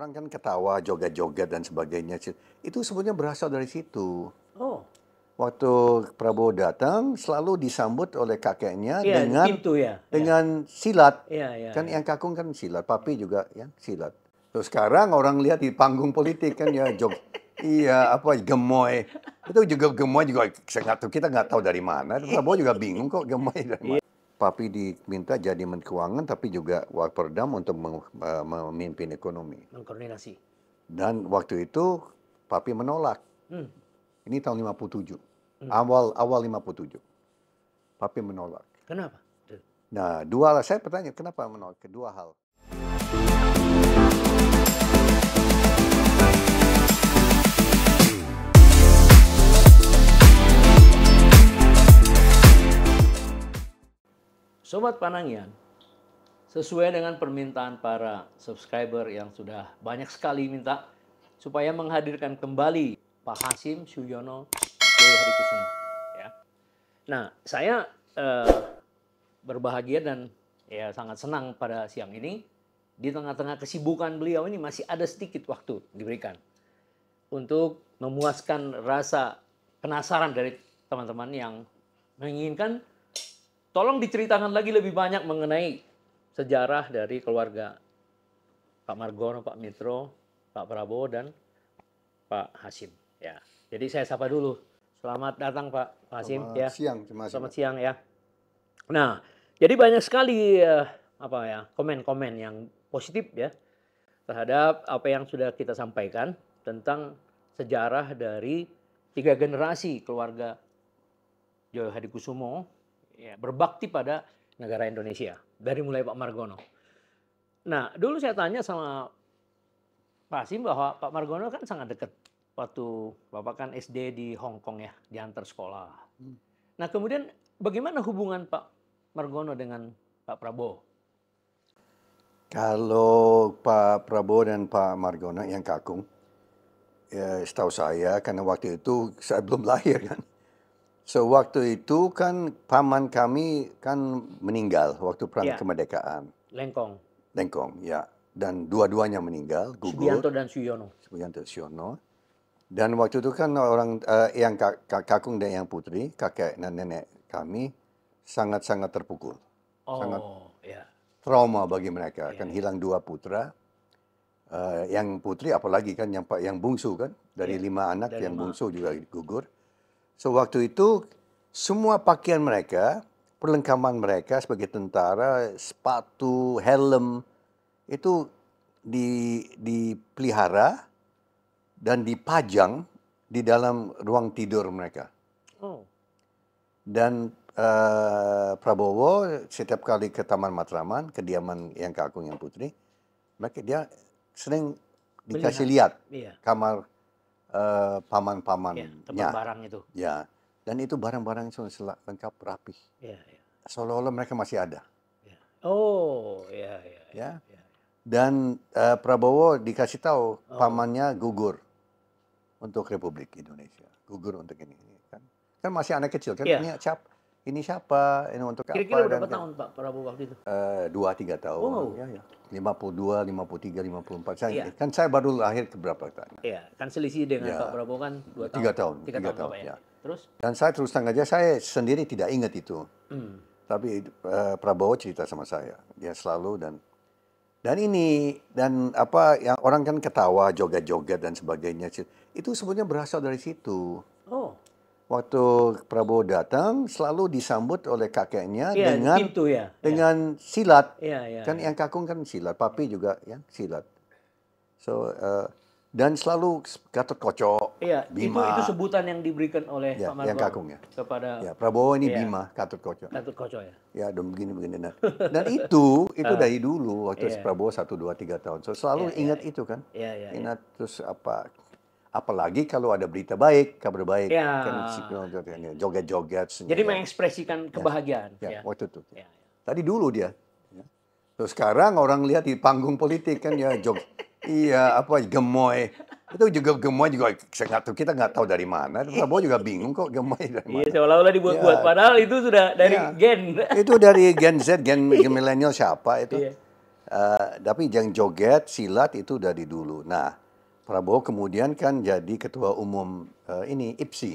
Orang kan ketawa, joget-joget dan sebagainya. Itu sebenarnya berasal dari situ. Oh. Waktu Prabowo datang, selalu disambut oleh kakeknya ya, dengan pintu, ya. dengan ya. silat. Ya, ya, kan iya. yang kakung kan silat, papi juga yang silat. Terus sekarang orang lihat di panggung politik kan ya jog, iya apa gemoy. Itu juga gemoy juga saya kita nggak tahu dari mana. Prabowo juga bingung kok gemoy dari iya. mana. Papi diminta jadi Menteri Keuangan tapi juga wakperdam untuk e, memimpin ekonomi. Mengkoordinasi. Dan waktu itu Papi menolak. Hmm. Ini tahun 57. Hmm. Awal awal 57. Papi menolak. Kenapa? Nah, dua hal saya bertanya kenapa menolak? Kedua hal. Sobat Panangian, sesuai dengan permintaan para subscriber yang sudah banyak sekali minta supaya menghadirkan kembali Pak Hasim Suyono Joy Hadikusumo. Ya. Nah, saya eh, berbahagia dan ya sangat senang pada siang ini di tengah-tengah kesibukan beliau ini masih ada sedikit waktu diberikan untuk memuaskan rasa penasaran dari teman-teman yang menginginkan Tolong diceritakan lagi lebih banyak mengenai sejarah dari keluarga Pak Margono, Pak Mitro, Pak Prabowo, dan Pak Hasim. Ya. Jadi saya sapa dulu. Selamat datang Pak, Hasim. Selamat ya. siang. kasih. Selamat siang ya. Nah, jadi banyak sekali eh, apa ya komen-komen yang positif ya terhadap apa yang sudah kita sampaikan tentang sejarah dari tiga generasi keluarga Joyo Hadi Kusumo ya, berbakti pada negara Indonesia dari mulai Pak Margono. Nah, dulu saya tanya sama Pak Sim bahwa Pak Margono kan sangat dekat waktu Bapak kan SD di Hong Kong ya, diantar sekolah. Hmm. Nah, kemudian bagaimana hubungan Pak Margono dengan Pak Prabowo? Kalau Pak Prabowo dan Pak Margono yang kakung, ya, setahu saya karena waktu itu saya belum lahir kan so waktu itu kan paman kami kan meninggal waktu perang yeah. kemerdekaan. Lengkong. Lengkong, ya. Dan dua-duanya meninggal, gugur. Subianto dan Suyono. Subianto Suyono. Dan waktu itu kan orang uh, yang kak, kakung dan yang putri, kakek dan nenek kami sangat-sangat terpukul. Oh, sangat ya. Trauma bagi mereka, yeah. kan hilang dua putra. Uh, yang putri apalagi kan yang yang bungsu kan dari yeah. lima anak dari yang lima. bungsu juga gugur Sewaktu so, itu semua pakaian mereka, perlengkapan mereka sebagai tentara, sepatu, helm itu di dipelihara dan dipajang di dalam ruang tidur mereka. Oh. Dan uh, Prabowo setiap kali ke Taman Matraman, kediaman yang Kakung yang Putri, mereka dia sering dikasih Melihat. lihat iya. kamar Eh, paman-pamannya. Ya, barang itu. Ya, dan itu barang-barang lengkap rapih. Ya, ya. Seolah-olah mereka masih ada. Ya. Oh, ya, ya. ya. ya. ya, ya. Dan uh, Prabowo dikasih tahu oh. pamannya gugur untuk Republik Indonesia, gugur untuk ini, ini kan? Kan masih anak kecil kan? Ya. Ini cap ini siapa, ini untuk Kira-kira apa. Kira-kira berapa tahun Pak Prabowo waktu itu? Eh, dua, tiga tahun. Oh. Ya, ya. 52, 53, 54. Saya, iya. Kan saya baru lahir ke berapa tahun. Iya, kan selisih dengan ya. Pak Prabowo kan dua tahun. Tiga tahun. Tiga, tiga tahun, tahun ya? ya. Terus? Dan saya terus terang aja, saya sendiri tidak ingat itu. Hmm. Tapi uh, Prabowo cerita sama saya. Dia selalu dan dan ini dan apa yang orang kan ketawa joget-joget dan sebagainya itu sebenarnya berasal dari situ. Oh waktu Prabowo datang selalu disambut oleh kakeknya ya, dengan pintu, ya. dengan ya. silat. Ya, ya, kan ya. yang kakung kan silat, papi juga yang silat. So uh, dan selalu kata Kocok, ya, Bima. Itu, itu sebutan yang diberikan oleh ya, yang kakung ya. kepada ya, Prabowo ini ya. Bima, kata Kocok. kata Kocok ya. Ya, dan begini begini nah. Dan itu itu ah. dari dulu waktu ya. Prabowo satu dua tiga tahun. So selalu ya, ingat ya. itu kan. Ya, ya, ingat ya. terus apa apalagi kalau ada berita baik, kabar baik, ya. kan joget-joget. Jadi mengekspresikan ya. kebahagiaan. Ya, ya. waktu itu. Ya, ya, Tadi dulu dia. Ya. Terus sekarang orang lihat di panggung politik kan ya jog, iya apa gemoy. Itu juga gemoy juga saya nggak tahu kita nggak tahu dari mana. Prabowo juga bingung kok gemoy dari iya, mana. Iya seolah-olah dibuat-buat. Ya. Padahal itu sudah dari ya. gen. Itu dari gen Z, gen, gen milenial siapa itu. Ya. Uh, tapi yang joget, silat itu dari dulu. Nah, Prabowo kemudian kan jadi ketua umum uh, ini IPSI,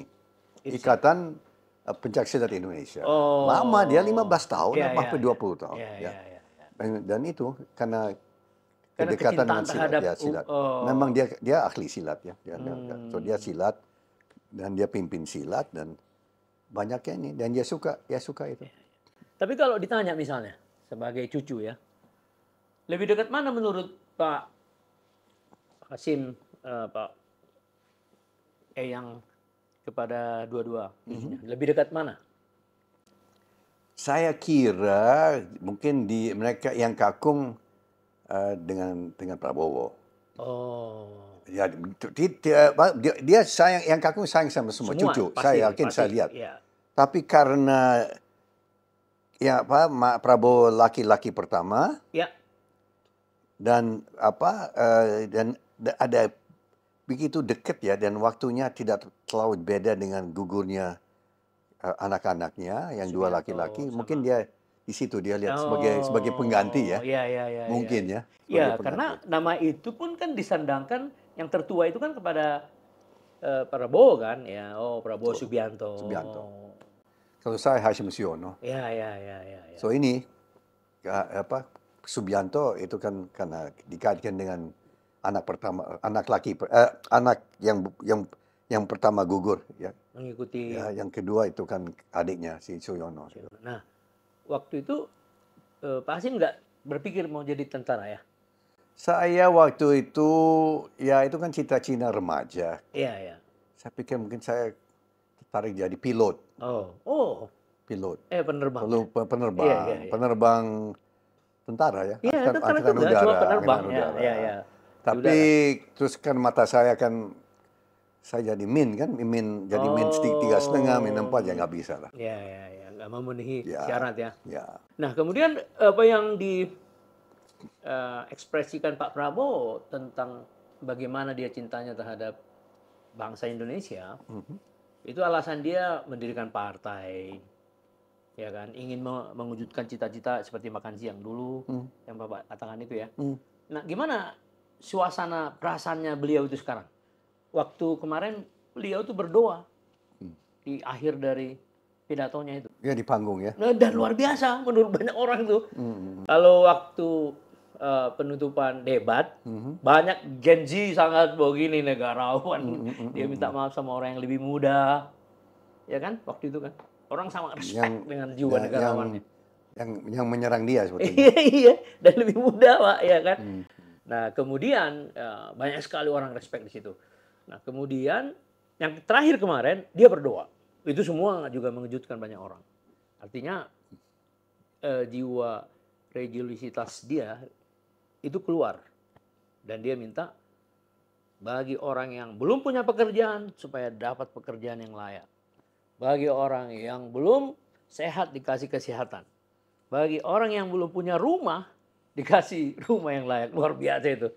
IPSI. Ikatan uh, eh, Pencaksilat Indonesia. Oh. Lama dia 15 tahun, yeah, hampir yeah, 20 tahun. Yeah, ya. yeah, yeah, yeah. Dan itu karena kedekatan dengan silat, ya, terhadap, ya, silat. Oh. Memang dia dia ahli silat ya. Dia, hmm. so, dia hmm. silat dan dia pimpin silat dan banyaknya ini dan dia suka dia suka itu. Iya, iya. Tapi kalau ditanya misalnya sebagai cucu ya, lebih dekat mana menurut Pak Hasim uh, Pak Eyang eh, kepada dua-dua? Mm-hmm. Lebih dekat mana? Saya kira mungkin di mereka yang kagum uh, eh, dengan dengan Prabowo. Oh. Ya, dia, dia, dia sayang yang kagum sayang sama semua, semua cucu. Pasti, saya yakin pasti, saya lihat. Ya. Tapi karena ya apa Prabowo laki-laki pertama. Ya. Dan apa uh, dan ada begitu dekat ya dan waktunya tidak terlalu beda dengan gugurnya uh, anak-anaknya yang dua iya, laki-laki. Mungkin dia di situ dia lihat oh, sebagai sebagai pengganti ya. ya, ya, ya Mungkin ya. ya, ya, karena nama itu pun kan disandangkan yang tertua itu kan kepada uh, Prabowo kan ya. Oh, Prabowo oh, Subianto. Subianto. Kalau saya Hashim Siono. ya ya ya ya, Ya. So ini eh, apa Subianto itu kan karena dikaitkan dengan anak pertama anak laki eh, anak yang yang yang pertama gugur ya mengikuti ya, yang kedua itu kan adiknya si Suyono nah waktu itu eh, Pak Hasim nggak berpikir mau jadi tentara ya saya waktu itu ya itu kan cita-cita remaja iya iya saya pikir mungkin saya tertarik jadi pilot oh oh pilot eh penerbang Lalu ya? penerbang ya, ya, ya. penerbang tentara ya iya, tentara juga, udara, cuma penerbang ya, udara. Ya, ya. Tapi terus kan mata saya kan saya jadi min kan, min jadi oh. min tiga setengah, min empat ya nggak bisa lah. Ya ya ya, nggak memenuhi ya, syarat ya. ya. Nah kemudian apa yang di uh, ekspresikan Pak Prabowo tentang bagaimana dia cintanya terhadap bangsa Indonesia, mm -hmm. itu alasan dia mendirikan partai, ya kan, ingin mewujudkan cita-cita seperti makan siang dulu mm. yang Bapak katakan itu ya. Mm. Nah gimana suasana perasaannya beliau itu sekarang? Waktu kemarin beliau itu berdoa hmm. di akhir dari pidatonya itu. Ya di panggung ya. Nah, dan luar biasa menurut banyak orang tuh. Hmm. Kalau waktu uh, penutupan debat, hmm. banyak Gen sangat begini negarawan. Hmm. hmm, hmm dia hmm, minta maaf sama orang yang lebih muda. Ya kan? Waktu itu kan. Orang sama respect yang, dengan jiwa ya, negarawannya. Yang, yang menyerang dia sebetulnya. Iya, iya. Dan lebih muda, Pak, ya kan? Hmm. Nah, kemudian ya, banyak sekali orang respect di situ. Nah, kemudian yang terakhir kemarin dia berdoa. Itu semua juga mengejutkan banyak orang. Artinya eh, jiwa religiositas dia itu keluar dan dia minta bagi orang yang belum punya pekerjaan supaya dapat pekerjaan yang layak. Bagi orang yang belum sehat dikasih kesehatan. Bagi orang yang belum punya rumah dikasih rumah yang layak luar biasa itu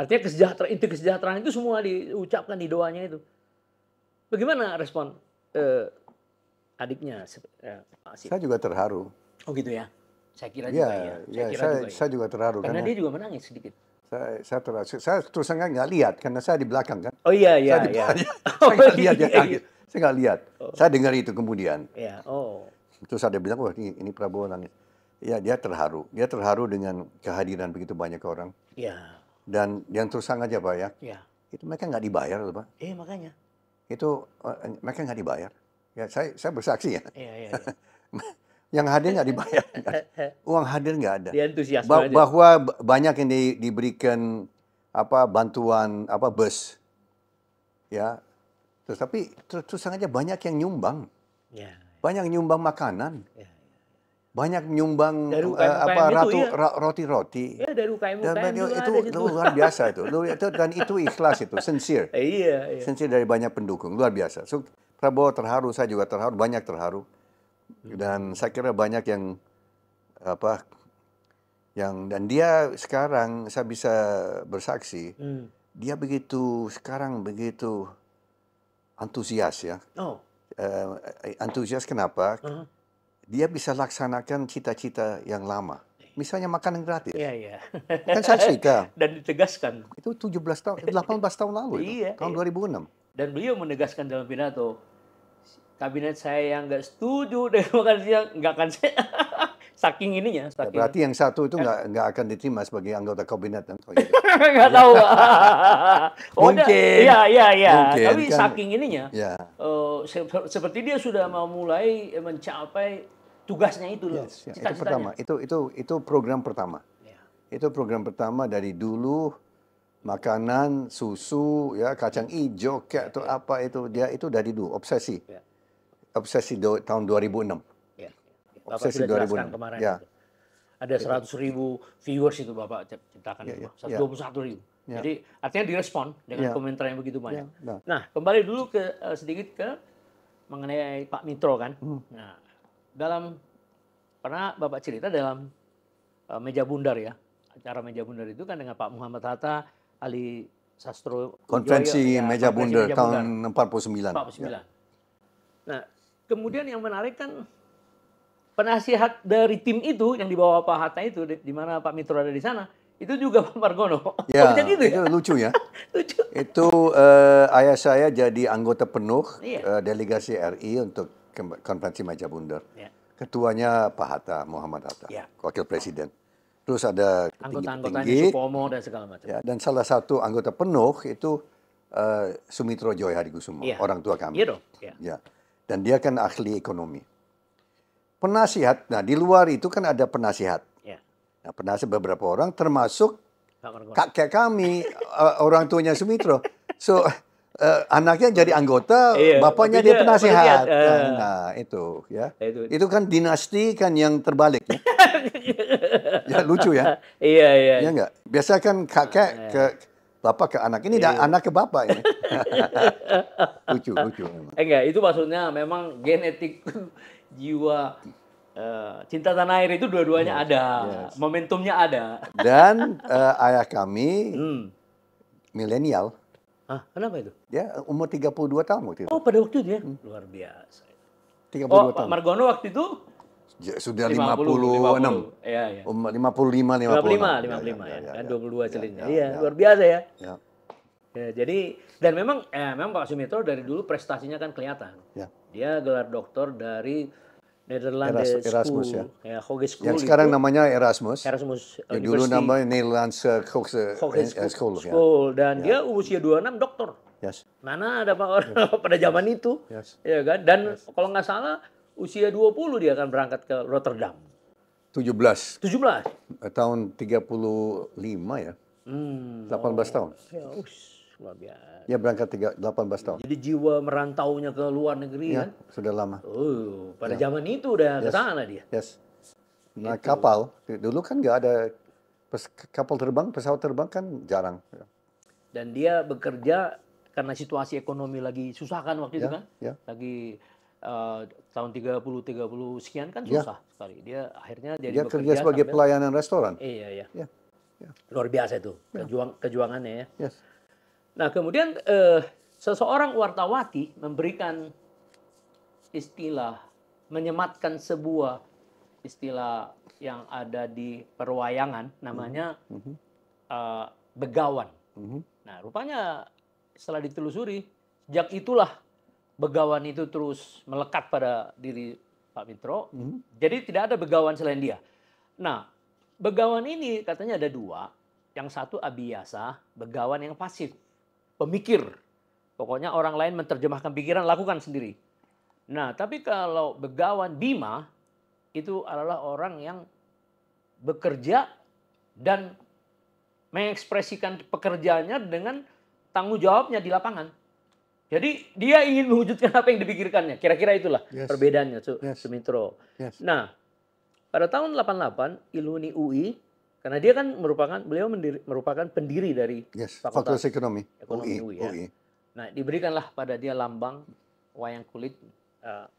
artinya kesejahteraan itu kesejahteraan itu semua diucapkan di doanya itu bagaimana respon eh, adiknya eh, saya juga terharu oh gitu ya saya kira ya, juga ya saya, ya, kira saya, juga, ya. saya juga terharu karena, karena dia juga menangis sedikit saya saya terharu saya terus enggak nggak lihat karena saya di belakang kan oh iya iya saya iya. oh, nggak iya, iya. saya nggak lihat dia saya nggak lihat oh. saya dengar itu kemudian ya. oh terus ada bilang wah ini, ini Prabowo nangis ya dia terharu. Dia terharu dengan kehadiran begitu banyak orang. Ya. Dan yang terus terang aja Pak ya. Iya. Itu mereka nggak dibayar loh Pak. eh, makanya. Itu uh, mereka nggak dibayar. Ya saya saya bersaksi ya. Iya iya. iya. yang hadir nggak dibayar. Uang hadir nggak ada. Dia antusias ba aja. Bahwa banyak yang di, diberikan apa bantuan apa bus. Ya. Terus tapi terus terang aja banyak yang nyumbang. Ya. ya. Banyak nyumbang makanan. Ya banyak nyumbang eh, apa ratu itu, iya. roti roti ya dari UKM, dan UKM juga itu, itu luar biasa itu. itu dan itu ikhlas itu sincere iya, iya. sincere dari banyak pendukung luar biasa so, Prabowo terharu saya juga terharu banyak terharu dan hmm. saya kira banyak yang apa yang dan dia sekarang saya bisa bersaksi hmm. dia begitu sekarang begitu antusias ya oh. uh, antusias kenapa uh -huh dia bisa laksanakan cita-cita yang lama. Misalnya makan yang gratis. Iya, iya. Kan saya cerita. Dan ditegaskan. Itu 17 tahun, 18 eh, tahun lalu itu. Iya, tahun iya. 2006. Dan beliau menegaskan dalam pidato, kabinet saya yang nggak setuju dengan makan siang, nggak akan saya. saking ininya. Ya, saking... Berarti yang satu itu nggak kan. nggak akan diterima sebagai anggota kabinet. Nggak tahu. oh, Mungkin. Iya, iya, iya. Tapi kan. saking ininya. Ya. Uh, se seperti dia sudah mau mulai mencapai tugasnya itu loh. Yes, yes. itu pertama. Itu itu itu program pertama. Yeah. Itu program pertama dari dulu makanan, susu, ya kacang ya. hijau kayak atau ya. apa itu dia itu dari dulu obsesi. Yeah. Obsesi do, tahun 2006. Yeah. enam ya. obsesi sudah 2006. kemarin. yeah. Ada 100 ribu viewers itu Bapak ciptakan yeah, puluh 121 ribu. Yeah. Jadi artinya direspon dengan yeah. komentar yang begitu banyak. Yeah. Nah. nah, kembali dulu ke eh, sedikit ke mengenai Pak Mitro kan. Hmm. Nah, dalam pernah Bapak cerita dalam uh, meja bundar ya. Acara meja bundar itu kan dengan Pak Muhammad Hatta, Ali Sastro konvensi ya, meja bundar tahun bundar. 49. 49. Ya. Nah, kemudian yang menarik kan penasihat dari tim itu yang dibawa Pak Hatta itu di, di mana Pak Mitro ada di sana, itu juga Pak Margono. Ya, oh, gitu ya? itu lucu ya. lucu. Itu uh, ayah saya jadi anggota penuh iya. uh, delegasi RI untuk konferensi Bundar. Ya. Ketuanya Pak Hatta, Muhammad Hatta, ya. Wakil Presiden. Terus ada tinggi-tinggi. Supomo dan segala macam. Ya, dan salah satu anggota penuh itu uh, Sumitro Joy Kusuma, ya. orang tua kami. Iya Ya. ya. Dan dia kan ahli ekonomi. Penasihat, nah di luar itu kan ada penasihat. Ya. Nah, penasihat beberapa orang termasuk kakek kami, eh, orang tuanya Sumitro. So uh, anaknya jadi anggota, iya, bapaknya dia penasihat. Uh, kan? eh. Nah, itu ya. Nah, itu. itu kan dinasti kan yang terbalik ya. ya lucu ya. iya, iya. Iya enggak? Biasa kan kakek nah, ke bapak ke anak. Ini iya. iya. anak ke bapak ini. lucu, lucu memang. Enggak, eh, itu maksudnya memang genetik jiwa cinta tanah air itu dua-duanya yes, ada, yes. momentumnya ada. Dan uh, ayah kami hmm milenial. Hah, kenapa itu? Ya, umur 32 tahun waktu itu. Oh, pada waktu itu ya? Hmm. Luar biasa. 32 oh, tahun. Pak Margono waktu itu? Ya, sudah 50, 56. Iya, iya. Um, 55, 56. 55, 55 ya. ya, ya, kan ya, ya. 22 ya, celingnya. Iya, ya, ya. luar biasa ya. ya. Ya, jadi dan memang eh, memang Pak Sumitro dari dulu prestasinya kan kelihatan. Ya. Dia gelar doktor dari Netherlands Eras, Erasmus eh, School, ya. ya Hoge School. Yang sekarang itu, namanya Erasmus. Erasmus. University. Yang dulu namanya Netherlands uh, Hoge, Hoge eh, School, School, ya. Dan ya. dia usia 26 dokter. Yes. Mana ada Pak orang yes. pada zaman yes. itu. Yes. Ya kan? Dan yes. kalau nggak salah usia 20 dia akan berangkat ke Rotterdam. 17. 17. Tahun 35 ya. Hmm. 18 oh. tahun. Ya, us, luar biasa. Ya berangkat 3, 18 tahun. Jadi jiwa merantaunya ke luar negeri ya, kan? Sudah lama. Oh, pada ya. zaman itu udah yes. ke sana dia. Yes. Nah, itu. kapal dulu kan nggak ada pes, kapal terbang, pesawat terbang kan jarang. Dan dia bekerja karena situasi ekonomi lagi susah kan waktu ya, itu kan? Ya. Lagi uh, tahun 30 30 sekian kan ya. susah ya. sekali. Dia akhirnya jadi dia bekerja kerja sebagai sambil, pelayanan restoran. Iya, iya. Ya. Ya. Luar biasa itu ya. kejuangannya ya. Yes. Nah, kemudian eh, seseorang wartawati memberikan istilah menyematkan sebuah istilah yang ada di perwayangan namanya mm -hmm. uh, begawan. Mm -hmm. Nah, rupanya setelah ditelusuri, sejak itulah begawan itu terus melekat pada diri Pak Mitro. Mm -hmm. Jadi tidak ada begawan selain dia. Nah, begawan ini katanya ada dua. Yang satu abiasa, begawan yang pasif pemikir. Pokoknya orang lain menerjemahkan pikiran, lakukan sendiri. Nah, tapi kalau begawan Bima itu adalah orang yang bekerja dan mengekspresikan pekerjaannya dengan tanggung jawabnya di lapangan. Jadi dia ingin mewujudkan apa yang dipikirkannya. Kira-kira itulah yes. perbedaannya, Su Sumitro. Yes. Nah, pada tahun 88 Iluni UI karena dia kan merupakan beliau mendiri, merupakan pendiri dari yes, Fakultas, Fakultas Ekonomi, Ekonomi UI, UI, ya. UI. Nah, diberikanlah pada dia lambang wayang kulit uh,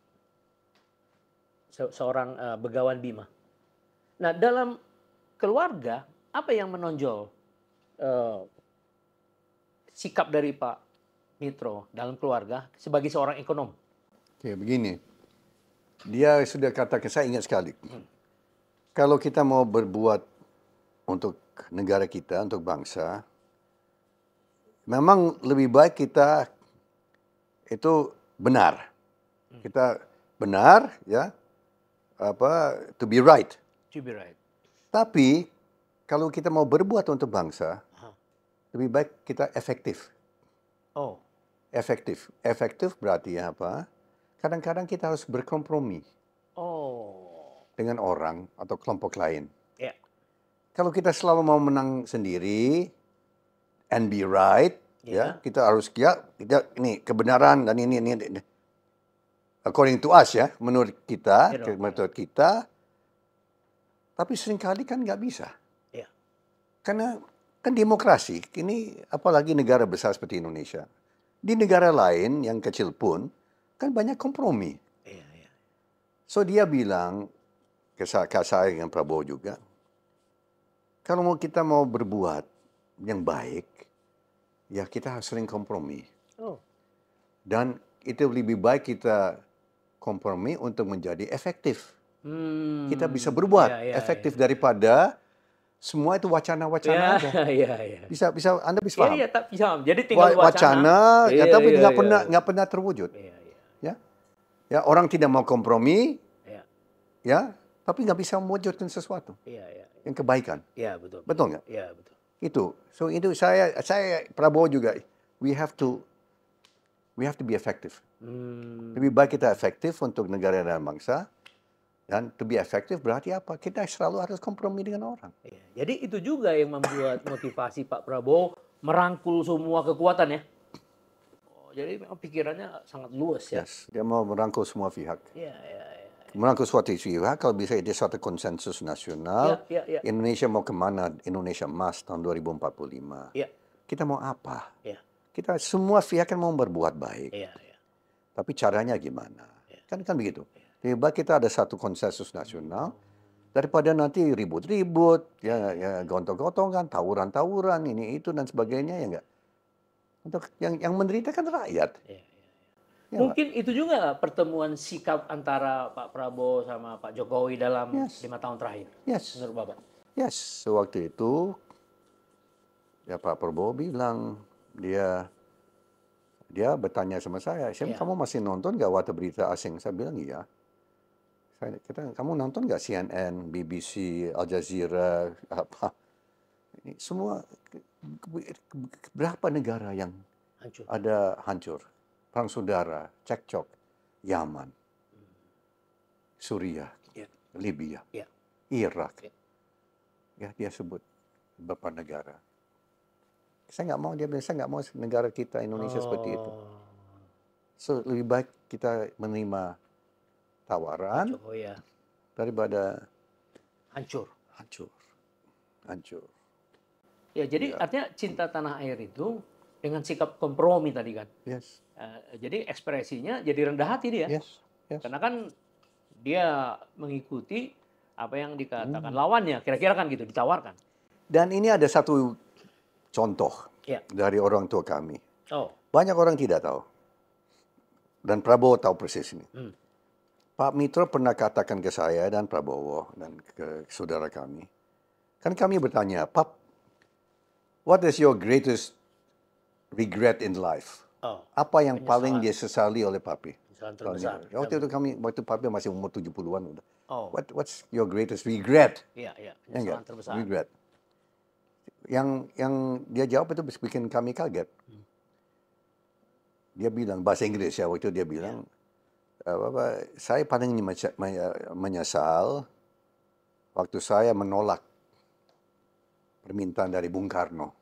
se seorang uh, begawan Bima. Nah, dalam keluarga apa yang menonjol uh, sikap dari Pak Mitro dalam keluarga sebagai seorang ekonom? Oke, begini. Dia sudah kata ke saya ingat sekali. Hmm. Kalau kita mau berbuat untuk negara kita, untuk bangsa, memang lebih baik kita itu benar. Kita benar ya apa to be right. To be right. Tapi kalau kita mau berbuat untuk bangsa, huh. lebih baik kita efektif. Oh. Efektif. Efektif berarti apa? Kadang-kadang kita harus berkompromi. Oh. Dengan orang atau kelompok lain kalau kita selalu mau menang sendiri and be right, yeah. ya iya. kita harus kia ya, kita ini kebenaran dan ini ini, ini. according to us ya menurut kita yeah, iya okay. menurut kita tapi seringkali kan nggak bisa yeah. karena kan demokrasi ini apalagi negara besar seperti Indonesia di negara lain yang kecil pun kan banyak kompromi yeah, iya. so dia bilang ke saya dengan Prabowo juga kalau mau kita mau berbuat yang baik, ya kita harus sering kompromi. Oh. Dan itu lebih baik kita kompromi untuk menjadi efektif. Hmm. Kita bisa berbuat ya, ya, efektif ya. daripada semua itu wacana-wacana ya, aja. Iya, iya. Bisa bisa Anda bisa ya, paham? Iya, iya, bisa. Jadi tinggal wacana, wacana ya, iya, tapi iya, nggak iya. pernah nggak pernah terwujud. Iya, iya. Ya. Ya, orang tidak mau kompromi. Iya. Ya, ya tapi nggak bisa mewujudkan sesuatu ya, ya. yang kebaikan. Ya betul. Betul nggak? Ya betul. Itu. So itu saya saya Prabowo juga. We have to we have to be effective. Hmm. Lebih baik kita efektif untuk negara dan bangsa. Dan to be effective berarti apa? Kita selalu harus kompromi dengan orang. Ya, jadi itu juga yang membuat motivasi Pak Prabowo merangkul semua kekuatan ya. Oh, jadi memang pikirannya sangat luas ya. Yes, dia mau merangkul semua pihak. Iya, iya. Ya menangkap suatu isu ya, kalau bisa ada suatu konsensus nasional. Ya, ya, ya. Indonesia mau kemana? Indonesia emas tahun 2045. Ya. Kita mau apa? Ya. Kita semua pihak kan mau berbuat baik. Ya, ya. Tapi caranya gimana? Ya. Kan kan begitu. Ya. Lebih kita ada satu konsensus nasional daripada nanti ribut-ribut, ya, ya gontok kan, tawuran-tawuran, ini itu dan sebagainya ya enggak. Untuk yang yang menderita kan rakyat. Ya. Ya, Mungkin itu juga pertemuan sikap antara Pak Prabowo sama Pak Jokowi dalam yes. lima tahun terakhir. Yes. Menurut Bapak. Yes, sewaktu itu ya Pak Prabowo bilang dia dia bertanya sama saya, "Syam, ya. kamu masih nonton gak waktu Berita Asing?" Saya bilang, "Iya." Saya, kita, kamu nonton gak CNN, BBC, Al Jazeera, apa? Ini semua berapa negara yang hancur. ada hancur? perang saudara, cekcok, Yaman, Suriah, yeah. Libya, yeah. Irak. Yeah. Ya dia sebut beberapa negara. Saya nggak mau dia bilang saya nggak mau negara kita Indonesia oh. seperti itu. Oh. So lebih baik kita menerima tawaran oh, ya. daripada hancur. Hancur. Hancur. Ya, jadi ya. artinya cinta tanah air itu dengan sikap kompromi tadi kan. Yes. Eh, jadi ekspresinya jadi rendah hati dia. Yes, yes. Karena kan dia mengikuti apa yang dikatakan hmm. lawannya, kira-kira kan gitu ditawarkan. Dan ini ada satu contoh yeah. dari orang tua kami. Oh. Banyak orang tidak tahu. Dan Prabowo tahu persis ini. Hmm. Pak Mitro pernah katakan ke saya dan Prabowo dan ke saudara kami. Kan kami bertanya, Pak, what is your greatest regret in life? Oh, apa yang paling dia sesali oleh papi? Kesalahan terbesar. waktu itu kami, waktu papi masih umur 70-an udah. Oh. What, what's your greatest regret? Iya, iya. Kesalahan ya terbesar. Regret. Yang yang dia jawab itu bikin kami kaget. Hmm. Dia bilang bahasa Inggris ya waktu itu dia bilang, yeah. Iya. apa, saya paling menyesal waktu saya menolak permintaan dari Bung Karno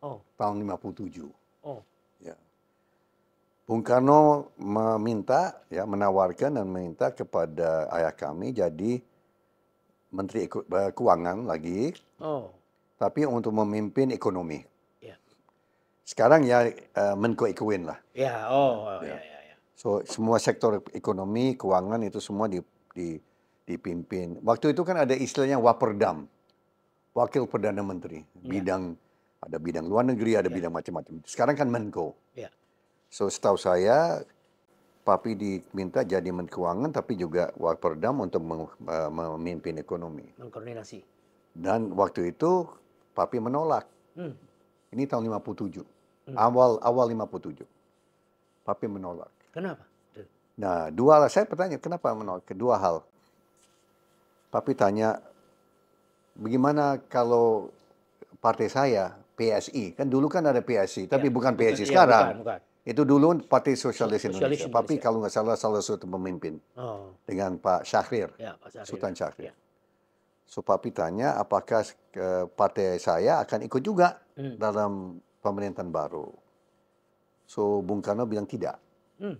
oh. tahun 57. Oh. Bung Karno meminta, ya menawarkan dan meminta kepada ayah kami jadi Menteri eh, Keuangan lagi. Oh. Tapi untuk memimpin ekonomi. Ya. Sekarang ya uh, Menko Ekuin lah. Ya, oh, oh ya. ya Yeah, yeah, So semua sektor ekonomi, keuangan itu semua di, di, dipimpin. Waktu itu kan ada istilahnya Waperdam, Wakil Perdana Menteri, yeah. bidang ada bidang luar negeri, ada yeah. bidang macam-macam. Sekarang kan Menko. Yeah. So setahu saya Papi diminta jadi Menteri Keuangan tapi juga Wakperdam untuk memimpin ekonomi. Mengkoordinasi. Dan waktu itu Papi menolak. Hmm. Ini tahun 57. Hmm. Awal awal 57. Papi menolak. Kenapa? Nah, dua hal saya bertanya, kenapa menolak? Kedua hal. Papi tanya, bagaimana kalau partai saya PSI? Kan dulu kan ada PSI, tapi ya, bukan PSI bukan, iya, sekarang. bukan, bukan itu dulu Partai Sosialis, Indonesia. Tapi kalau nggak salah salah satu pemimpin oh. dengan Pak Syahrir, ya, Pak Syahrir. Sultan Syahrir. Ya. So Papi tanya apakah eh, partai saya akan ikut juga hmm. dalam pemerintahan baru. So Bung Karno bilang tidak. Hmm.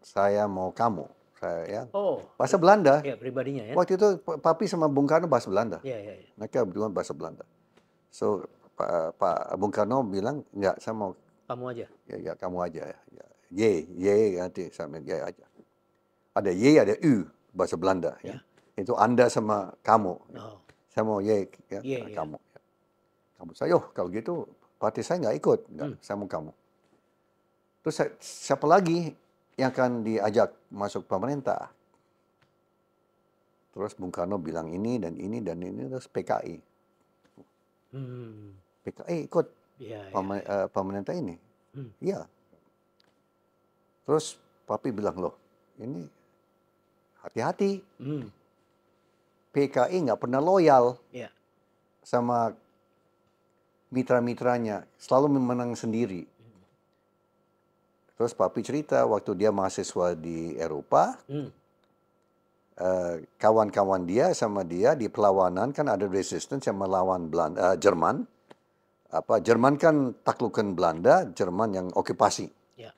Saya mau kamu. Saya ya. Oh. Bahasa Belanda. Ya, pribadinya ya. Waktu itu Papi sama Bung Karno bahasa Belanda. Ya, ya, ya. Mereka berdua bahasa Belanda. So Pak, Pak Bung Karno bilang, enggak, saya mau kamu aja. Ya, ya kamu aja ya. ye, ya, Y, Y nanti sama Y aja. Ada Y, ada U bahasa Belanda ya. ya. Itu Anda sama kamu. Ya. Oh. Saya mau Y, ya, ye, nah, ya. kamu. Ya. Kamu saya, oh kalau gitu partai saya nggak ikut, nggak, hmm. saya mau kamu. Terus siapa lagi yang akan diajak masuk pemerintah? Terus Bung Karno bilang ini dan ini dan ini terus PKI. Hmm. PKI ikut ya, ya. pemerintah ini. Hmm. Iya. Hmm. Terus papi bilang loh, ini hati-hati. Hmm. PKI nggak pernah loyal ya. sama mitra-mitranya, selalu menang sendiri. Hmm. Terus papi cerita waktu dia mahasiswa di Eropa, hmm. uh, kawan-kawan dia sama dia di pelawanan kan ada resistance yang melawan Belanda, uh, eh, Jerman apa Jerman kan taklukan Belanda, Jerman yang okupasi. Ya.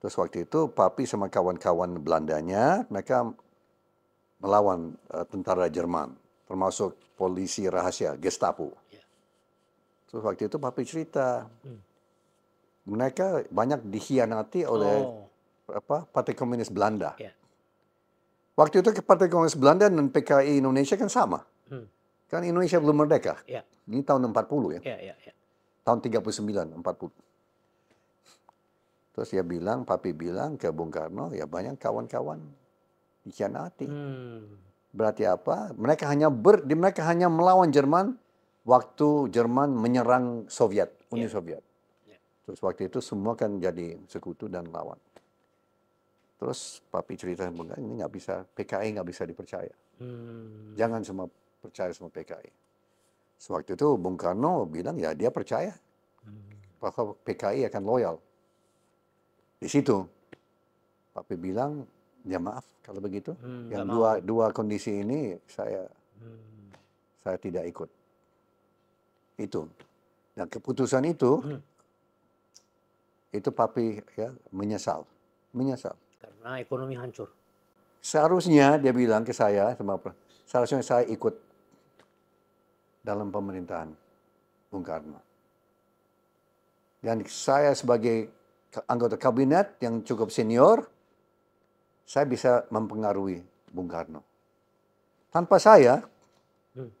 Terus waktu itu Papi sama kawan-kawan Belandanya mereka melawan uh, tentara Jerman, termasuk polisi rahasia Gestapo. Ya. Terus waktu itu Papi cerita hmm. mereka banyak dikhianati oleh oh. apa Partai Komunis Belanda. Ya. Waktu itu Partai Komunis Belanda dan PKI Indonesia kan sama. Hmm Kan Indonesia belum merdeka. Ya. Ini tahun 40 ya. ya, ya, ya. Tahun 39, 40. Terus dia bilang, Papi bilang ke Bung Karno, ya banyak kawan-kawan dikhianati. Hmm. Berarti apa? Mereka hanya ber, mereka hanya melawan Jerman waktu Jerman menyerang Soviet, Uni yeah. Soviet. Ya. Terus waktu itu semua kan jadi sekutu dan lawan. Terus Papi cerita Bung Karno, ini nggak bisa, PKI nggak bisa dipercaya. Hmm. Jangan semua percaya sama PKI. Sewaktu itu Bung Karno bilang ya dia percaya hmm. bahwa PKI akan loyal. Di situ Pak P bilang ya maaf kalau begitu hmm, yang dua maaf. dua kondisi ini saya hmm. saya tidak ikut. Itu. Dan keputusan itu hmm. itu Papi ya menyesal, menyesal. Karena ekonomi hancur. Seharusnya dia bilang ke saya sama seharusnya saya ikut dalam pemerintahan Bung Karno. Dan saya sebagai anggota kabinet yang cukup senior, saya bisa mempengaruhi Bung Karno. Tanpa saya, hmm.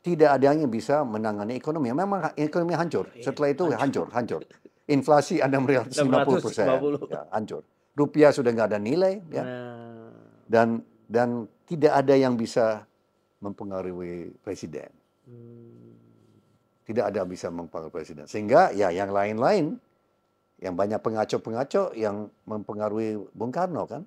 tidak ada yang bisa menangani ekonomi. Memang ekonomi hancur. Iya, Setelah itu hancur, hancur. hancur. Inflasi ada 650 persen, ya, hancur. Rupiah sudah nggak ada nilai, ya. Nah. Dan dan tidak ada yang bisa mempengaruhi presiden. Tidak ada yang bisa mempengaruhi presiden. Sehingga ya yang lain-lain, yang banyak pengacau-pengacau yang mempengaruhi Bung Karno kan.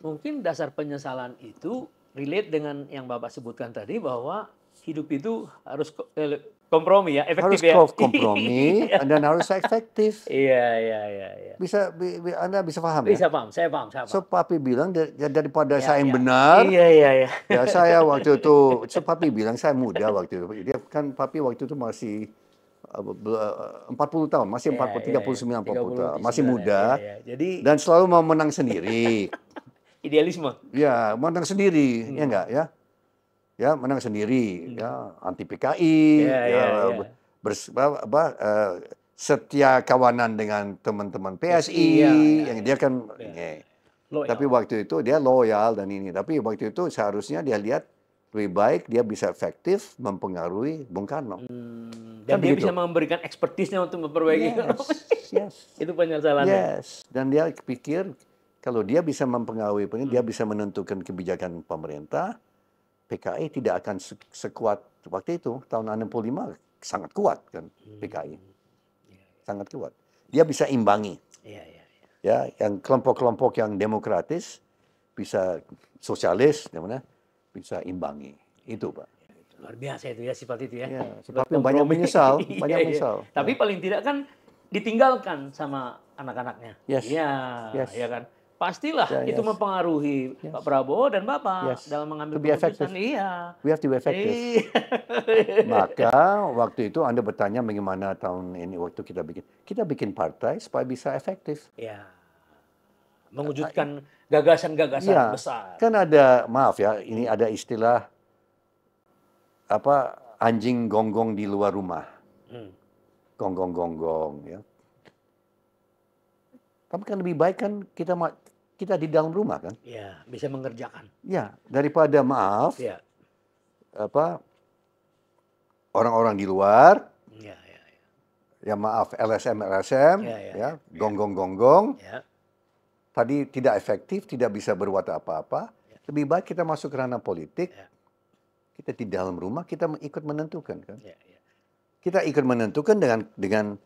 Mungkin dasar penyesalan itu relate dengan yang Bapak sebutkan tadi bahwa hidup itu harus eh, kompromi ya efektif harus ya harus kompromi dan harus efektif iya, iya iya iya bisa bi, bi, anda bisa paham ya? bisa ya? paham saya paham saya paham so papi bilang dar, daripada ya, saya yang ya. benar iya iya iya ya saya waktu itu so papi bilang saya muda waktu itu dia kan papi waktu itu masih 40 eh, tahun, masih ya, puluh ya, 39, 40 tahun, masih muda, ya, ya. Jadi, dan selalu mau iya, menang sendiri. Idealisme. Ya, menang sendiri, hmm. ya enggak ya ya menang sendiri, hmm. ya anti PKI, yeah, ya yeah, yeah. Ya, ya. Bers, apa, apa, uh, eh, setia kawanan dengan teman-teman PSI yeah, yeah, ya, yang dia kan. Yeah. Yeah. Tapi waktu itu dia loyal dan ini. Tapi waktu itu seharusnya dia lihat lebih baik dia bisa efektif mempengaruhi Bung Karno. Hmm, kan dan kan dia begitu. bisa memberikan ekspertisnya untuk memperbaiki. Yes, yes. itu penyesalannya. Yes. Dan dia pikir kalau dia bisa mempengaruhi, hmm. dia bisa menentukan kebijakan pemerintah, PKI tidak akan sekuat waktu itu tahun 65 sangat kuat kan hmm. PKI. Iya, iya. Sangat kuat. Dia bisa imbangi. Ya, ya, ya. ya yang kelompok-kelompok yang demokratis bisa sosialis namanya ya, bisa imbangi. Itu, Pak. Luar biasa itu ya sifat itu ya. ya sifat yang banyak menyesal, iya, banyak iya, menyesal. tapi Tapi ya. paling tidak kan ditinggalkan sama anak-anaknya. Yes. Ya, yes. ya kan. Pastilah yeah, itu yes. mempengaruhi yes. Pak Prabowo dan Bapak yes. dalam mengambil to keputusan. Iya. We have to be effective. Iya. Maka waktu itu Anda bertanya bagaimana tahun ini waktu kita bikin. Kita bikin partai supaya bisa efektif. Iya. Mewujudkan gagasan-gagasan ya. besar. Kan ada maaf ya, ini ada istilah apa anjing gonggong di luar rumah. Hmm. Gonggong gonggong ya. Tapi kan lebih baik kan kita kita di dalam rumah kan? Iya, bisa mengerjakan. Ya, daripada maaf. Ya. Apa orang-orang di luar. Ya, ya, ya. Ya maaf LSM LSM ya, ya, ya, ya, ya. gonggong gonggong. Ya. Tadi tidak efektif, tidak bisa berbuat apa-apa. Ya. Lebih baik kita masuk ke ranah politik. Ya. Kita di dalam rumah kita ikut menentukan kan? Ya, ya. Kita ikut menentukan dengan dengan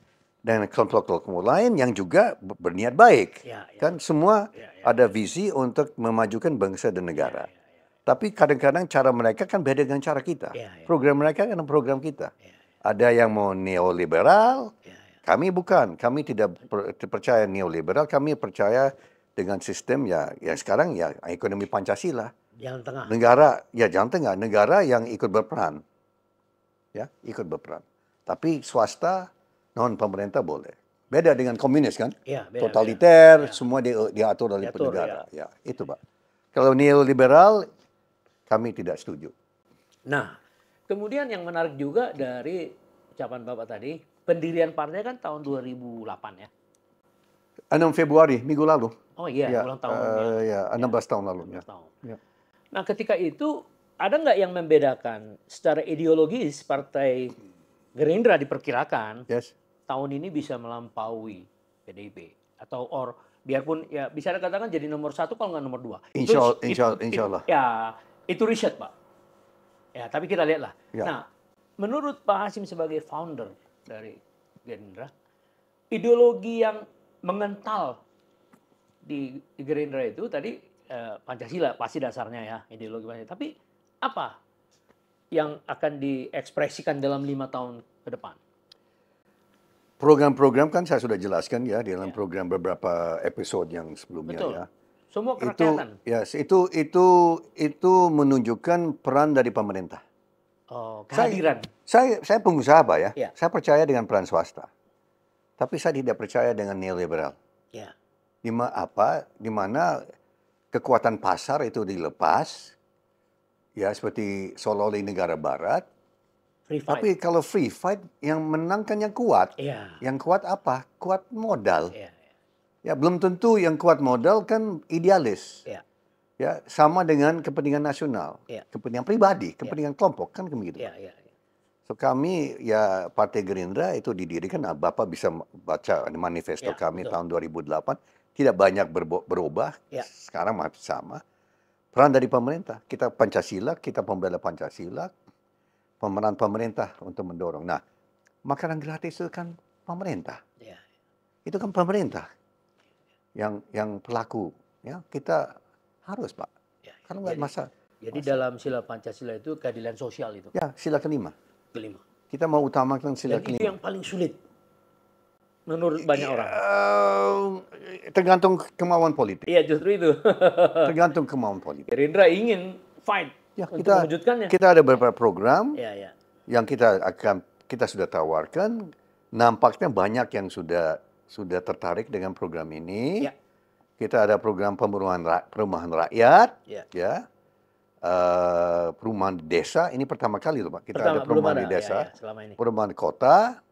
dan kelompok-kelompok lain yang juga berniat baik. Ya, ya. Kan semua ya, ya, ya. ada visi untuk memajukan bangsa dan negara. Ya, ya, ya, ya. Tapi kadang-kadang cara mereka kan beda dengan cara kita. Ya, ya. Program mereka kan program kita. Ya, ya. Ada yang mau neoliberal, ya, ya. kami bukan. Kami tidak percaya neoliberal, kami percaya dengan sistem ya yang sekarang ya ekonomi Pancasila. Jalan tengah. Negara ya jalan tengah, negara yang ikut berperan. Ya, ikut berperan. Tapi swasta non pemerintah boleh. Beda dengan komunis kan? Ya, beda, Totaliter, beda. Iya. semua di, diatur oleh diatur, negara. Ya. ya, itu pak. Kalau neoliberal, kami tidak setuju. Nah, kemudian yang menarik juga dari ucapan bapak tadi, pendirian partai kan tahun 2008 ya? 6 Februari minggu lalu. Oh iya, ya, ulang tahun. Uh, ya. ya, 16 ya, ya. tahun lalu. ya. Ya. Nah, ketika itu ada nggak yang membedakan secara ideologis partai Gerindra diperkirakan yes tahun ini bisa melampaui PDIP atau or biarpun ya bisa dikatakan jadi nomor satu kalau nggak nomor dua. Insya, Allah, insya, itu, insya Allah. ya itu riset pak. Ya tapi kita lihatlah. Ya. Nah menurut Pak Hasim sebagai founder dari Gerindra, ideologi yang mengental di Gerindra itu tadi eh, Pancasila pasti dasarnya ya ideologi Pancasila. Tapi apa yang akan diekspresikan dalam lima tahun ke depan? Program-program kan saya sudah jelaskan ya di dalam ya. program beberapa episode yang sebelumnya Betul. ya. Semua kerakyatan. Itu, yes, itu itu itu menunjukkan peran dari pemerintah. Oh, kehadiran. Saya, saya saya pengusaha pak ya. ya. Saya percaya dengan peran swasta, tapi saya tidak percaya dengan neoliberal. Ya. Di apa? Di mana kekuatan pasar itu dilepas, ya seperti seolah-olah negara Barat, Free fight. Tapi kalau free fight yang menangkan yang kuat. Yeah. Yang kuat apa? Kuat modal. Yeah. Iya. Ya belum tentu yang kuat modal kan idealis. Yeah. Ya sama dengan kepentingan nasional, Yeah. kepentingan pribadi, iya. kepentingan yeah. kelompok kan begitu. Yeah, yeah. Iya. So kami ya Partai Gerindra itu didirikan nah, Bapak bisa baca manifesto yeah, kami betul. tahun 2008 tidak banyak berubah yeah. sekarang masih sama peran dari pemerintah kita Pancasila kita pembela Pancasila pemeran pemerintah untuk mendorong. Nah, makanan gratis itu kan pemerintah. Yeah. Ya. Itu kan pemerintah yang yang pelaku. Ya, kita harus pak. Yeah. Ya. Kalau nggak masa. Jadi masa. dalam sila Pancasila itu keadilan sosial itu. Ya, sila kelima. Kelima. Kita mau utamakan sila Dan kelima. Itu yang paling sulit menurut banyak ya, orang. Eh, tergantung kemauan politik. Iya, justru itu. tergantung kemauan politik. Gerindra ingin fight Ya, untuk kita, mewujudkannya. Kita ada beberapa ya. program ya, ya. yang kita akan kita sudah tawarkan. Nampaknya banyak yang sudah sudah tertarik dengan program ini. Ya. Kita ada program perumahan perumahan rakyat, ya. ya. Uh, perumahan desa ini pertama kali loh pak kita pertama, ada perumahan di ya, desa, ya, ya, perumahan kota,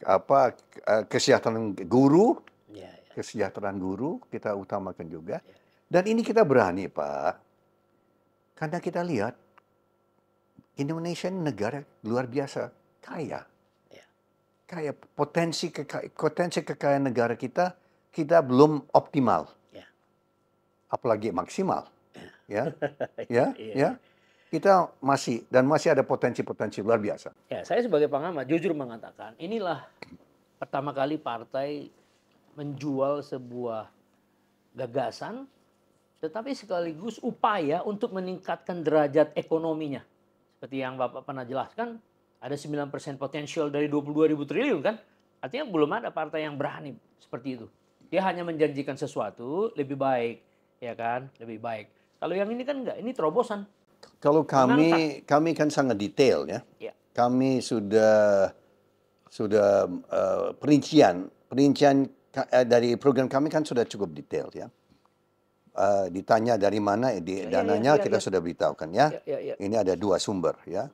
apa eh, kesejahteraan guru, ya, ya. kesejahteraan guru kita utamakan juga. Ya. Dan ini kita berani pak karena kita lihat Indonesia ini negara luar biasa kaya. Ya. Kaya potensi potensi kekayaan negara kita kita belum optimal. Ya. Apalagi maksimal. Ya. ya. Ya. Iya, ya. Iya. Kita masih dan masih ada potensi-potensi luar biasa. Ya, saya sebagai pengamat jujur mengatakan inilah pertama kali partai menjual sebuah gagasan tetapi sekaligus upaya untuk meningkatkan derajat ekonominya. Seperti yang Bapak pernah jelaskan, ada 9% potensial dari 22 ribu triliun kan? Artinya belum ada partai yang berani seperti itu. Dia hanya menjanjikan sesuatu lebih baik, ya kan? Lebih baik. Kalau yang ini kan enggak, ini terobosan. Kalau kami Menangkan. kami kan sangat detail ya. ya. Kami sudah sudah uh, perincian perincian eh, dari program kami kan sudah cukup detail ya uh, ditanya dari mana eh, di, ya, ya, dananya ya, ya, kita ya. sudah beritahukan ya. ya. Ini ada dua sumber ya.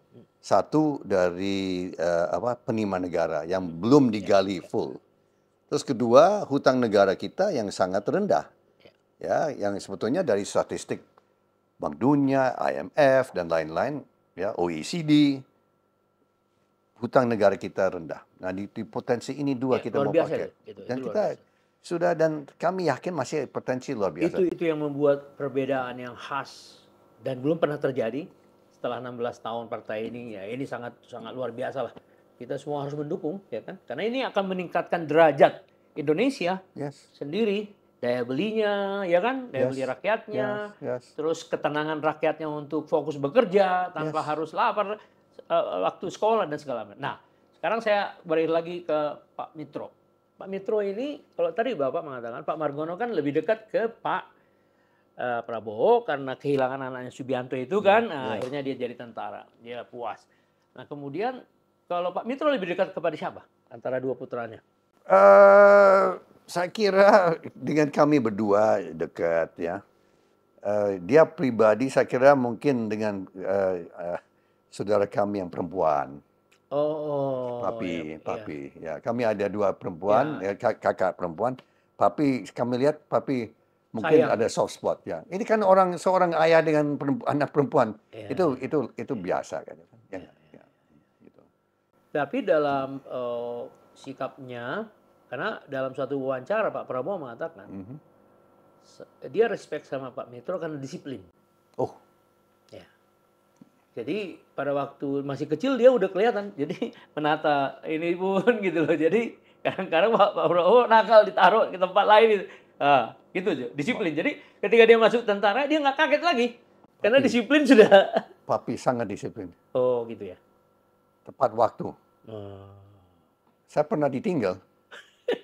Satu dari uh, apa penerima negara yang hmm. belum digali full. Terus kedua hutang negara kita yang sangat rendah. Ya, yang sebetulnya dari statistik Bank Dunia, IMF dan lain-lain ya, OECD hutang negara kita rendah. Nah, di, di potensi ini dua kita mau biasa, pakai. Gitu, Dan kita biasa sudah dan kami yakin masih potensi luar biasa. Itu itu yang membuat perbedaan yang khas dan belum pernah terjadi setelah 16 tahun partai ini ya ini sangat sangat luar biasa lah. Kita semua harus mendukung ya kan karena ini akan meningkatkan derajat Indonesia yes. sendiri daya belinya ya kan daya yes. beli rakyatnya yes. Yes. terus ketenangan rakyatnya untuk fokus bekerja tanpa yes. harus lapar uh, waktu sekolah dan segala macam. Nah sekarang saya balik lagi ke Pak Mitro Pak Mitro ini kalau tadi Bapak mengatakan Pak Margono kan lebih dekat ke Pak uh, Prabowo karena kehilangan anaknya Subianto itu iya, kan ya, akhirnya dia jadi tentara dia puas. Nah kemudian kalau Pak Mitro lebih dekat kepada siapa antara dua putranya? Uh, saya kira dengan kami berdua dekat ya. Uh, dia pribadi saya kira mungkin dengan uh, uh, saudara kami yang perempuan Oh. Papi, iya, iya. papi. Iya. Ya, kami ada dua perempuan, ya. Ya, kakak perempuan. Papi, kami lihat papi mungkin Sayang. ada soft spot ya. Ini kan orang seorang ayah dengan perempu, anak perempuan ya. itu itu itu biasa kan. Ya, iya, ya. Iya, ya. Gitu. Tapi dalam uh, sikapnya, karena dalam suatu wawancara Pak Prabowo mengatakan mm -hmm. dia respect sama Pak Metro karena disiplin. Oh jadi pada waktu masih kecil dia udah kelihatan. Jadi menata ini pun gitu loh. Jadi kadang-kadang Pak Prabowo nakal ditaruh ke tempat lain gitu. Nah, gitu aja, disiplin. Jadi ketika dia masuk tentara dia nggak kaget lagi. Karena disiplin sudah. Papi sangat disiplin. Oh gitu ya. Tepat waktu. Hmm. Saya pernah ditinggal.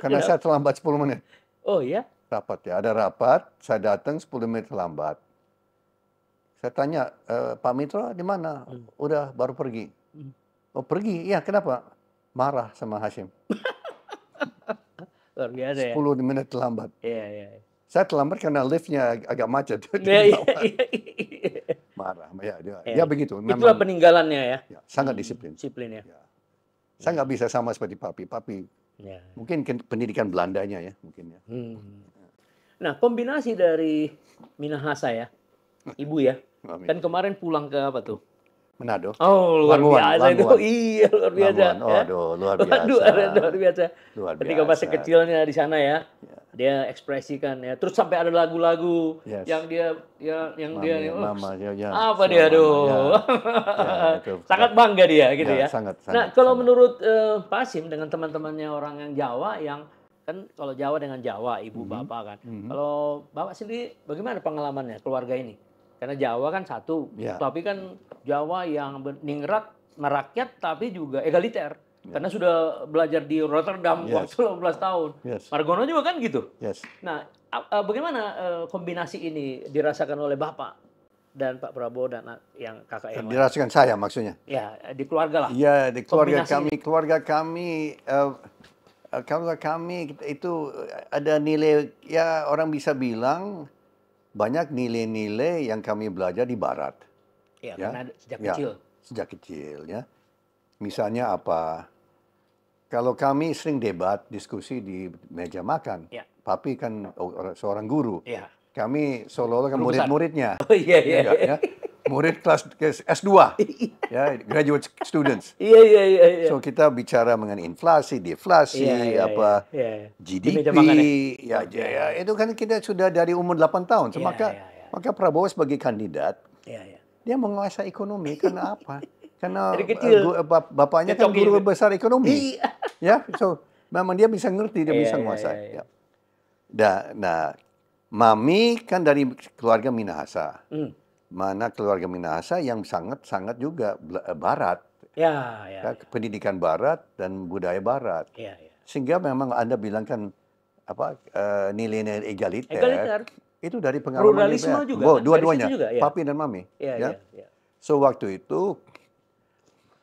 karena saya terlambat 10 menit. Oh iya? Rapat ya, ada rapat, saya datang 10 menit terlambat. Saya tanya, e, Pak Mitra di mana? Hmm. Udah baru pergi. Hmm. Oh pergi? Iya kenapa? Marah sama Hashim. Luar biasa ya. 10 menit terlambat. Iya, iya, iya. Saya terlambat karena liftnya agak macet. Iya, iya, iya, iya. Marah, ya, dia, ya. begitu. Memang, Itulah peninggalannya ya. ya sangat hmm, disiplin. Disiplin ya. ya. Saya nggak bisa sama seperti papi. Papi ya. mungkin pendidikan Belandanya ya mungkin ya. Hmm. Nah kombinasi dari Minahasa ya, ibu ya. Amin. Kan kemarin pulang ke apa tuh? Menado. Oh, luar biasa itu. Iya, luar biasa. Oh, ya? aduh, luar biasa. Aduh, luar biasa. Luar biasa. Ketika masa kecilnya di sana ya, ya, dia ekspresikan ya. Terus sampai ada lagu-lagu yes. yang dia ya yang mami, dia ya, oh, mama, ya, ya. apa Selama, dia aduh. Ya. Ya, sangat bangga dia gitu ya. ya. Sangat, sangat. Nah, kalau sangat. menurut uh, eh, Pasim dengan teman-temannya orang yang Jawa yang kan kalau Jawa dengan Jawa, ibu mm -hmm. bapak kan. Mm -hmm. Kalau bapak sendiri bagaimana pengalamannya keluarga ini? Karena Jawa kan satu, ya. tapi kan Jawa yang ningrat merakyat tapi juga egaliter. Ya. Karena sudah belajar di Rotterdam yes. waktu 18 tahun. Yes. Margono juga kan gitu. Yes. Nah, bagaimana eh, kombinasi ini dirasakan oleh Bapak dan Pak Prabowo dan eh, yang kakak yang Dirasakan saya maksudnya? Ya, di keluarga lah. Iya, di keluarga kombinasi kami. Keluarga kami, uh, keluarga kami itu ada nilai, ya orang bisa bilang banyak nilai-nilai yang kami belajar di Barat. Ya, ya. karena sejak ya, kecil. Sejak kecil ya. Misalnya apa? Kalau kami sering debat, diskusi di meja makan. Ya. Papi kan seorang guru. Ya. Kami seolah-olah kan murid-muridnya. Oh iya iya. iya. Ya, ya murid kelas S2 iya. ya graduate students. Iya iya iya iya. So kita bicara mengenai inflasi, deflasi, yeah, yeah, apa yeah, yeah. GDP ya, ya, iya. ya ya itu kan kita sudah dari umur 8 tahun. So, yeah, maka yeah, yeah. maka Prabowo sebagai kandidat yeah, yeah. dia menguasai ekonomi karena apa? Karena uh, bap bapaknya kan guru besar ekonomi. Iya. ya, so memang dia bisa ngerti, dia yeah, bisa menguasai. Yeah, yeah, yeah. Nah, nah, mami kan dari keluarga Minahasa. Mm mana keluarga Minahasa yang sangat-sangat juga eh, barat. Ya, ya, kan ya. Pendidikan barat dan budaya barat. Ya, ya. Sehingga memang Anda bilang kan apa nilai eh, nilai-nilai egaliter, egaliter itu dari pengalaman pluralisme juga. Oh, dua-duanya, ya. papi dan mami. Ya, ya. Ya, ya. So waktu itu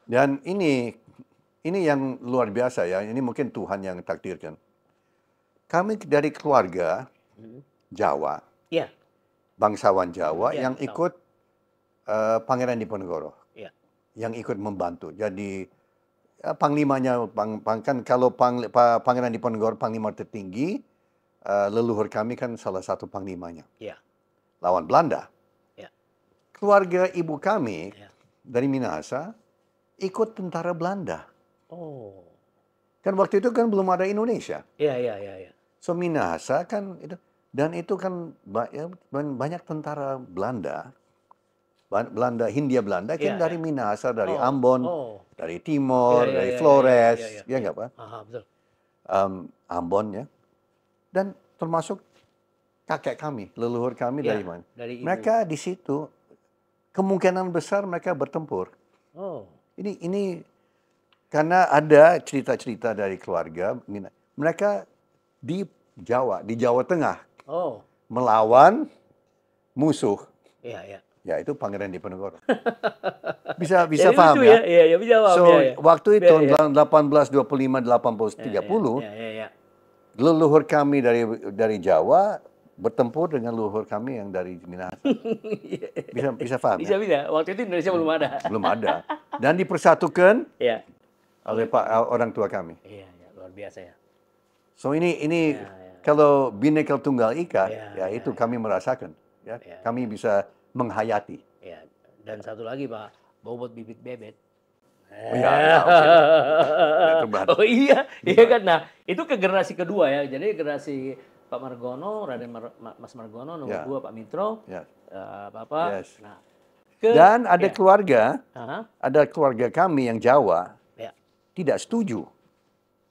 dan ini ini yang luar biasa ya. Ini mungkin Tuhan yang takdirkan. Kami dari keluarga hmm. Jawa. Ya bangsawan Jawa ya, yang ikut uh, Pangeran Diponegoro, ya. yang ikut membantu. Jadi ya, panglimanya pang, pang kan kalau pang, pa, Pangeran Diponegoro panglima tertinggi, uh, leluhur kami kan salah satu panglimanya. Ya. Lawan Belanda. Ya. Keluarga ibu kami ya. dari Minahasa ikut tentara Belanda. Oh. Kan waktu itu kan belum ada Indonesia. Iya, iya, iya. Ya. So Minahasa kan itu dan itu kan ya, banyak tentara Belanda, Belanda, Hindia Belanda kan iya, yeah, dari iya. Minahasa, dari oh, Ambon, oh. dari Timor, yeah, iya, dari Flores, yeah, yeah, yeah. ya nggak apa? Aha, Um, Ambon ya, dan termasuk kakek kami, leluhur kami yeah, dari mana? Dari mereka di situ kemungkinan besar mereka bertempur. Oh. Ini ini karena ada cerita-cerita dari keluarga mereka di Jawa, di Jawa Tengah Oh. Melawan musuh. Iya, iya. Ya itu Pangeran Diponegoro. bisa bisa ya, paham ya? Iya, ya, bisa paham. So, ya, ya. waktu itu ya, ya. 1825 1830 ya, ya, ya, ya. leluhur kami dari dari Jawa bertempur dengan leluhur kami yang dari Minahasa. Iya. bisa bisa paham bisa, ya? Bisa, Waktu itu Indonesia belum ada. belum ada. Dan dipersatukan ya. oleh Pak eh, orang tua kami. Iya, ya, luar biasa ya. So ini ini ya kalau bineka tunggal ika, ya, ya itu ya. kami merasakan. Ya, ya. Kami bisa menghayati. Ya. Dan satu lagi Pak, bobot bibit bebet. Oh, ya, ya, okay. oh iya, iya, iya kan. Nah, itu ke generasi kedua ya. Jadi generasi Pak Margono, Raden Mar Mas Margono, nomor ya. dua Pak Mitro, ya. uh, Bapak. Yes. Nah, ke, Dan ada ya. keluarga, uh -huh. ada keluarga kami yang Jawa ya. tidak setuju,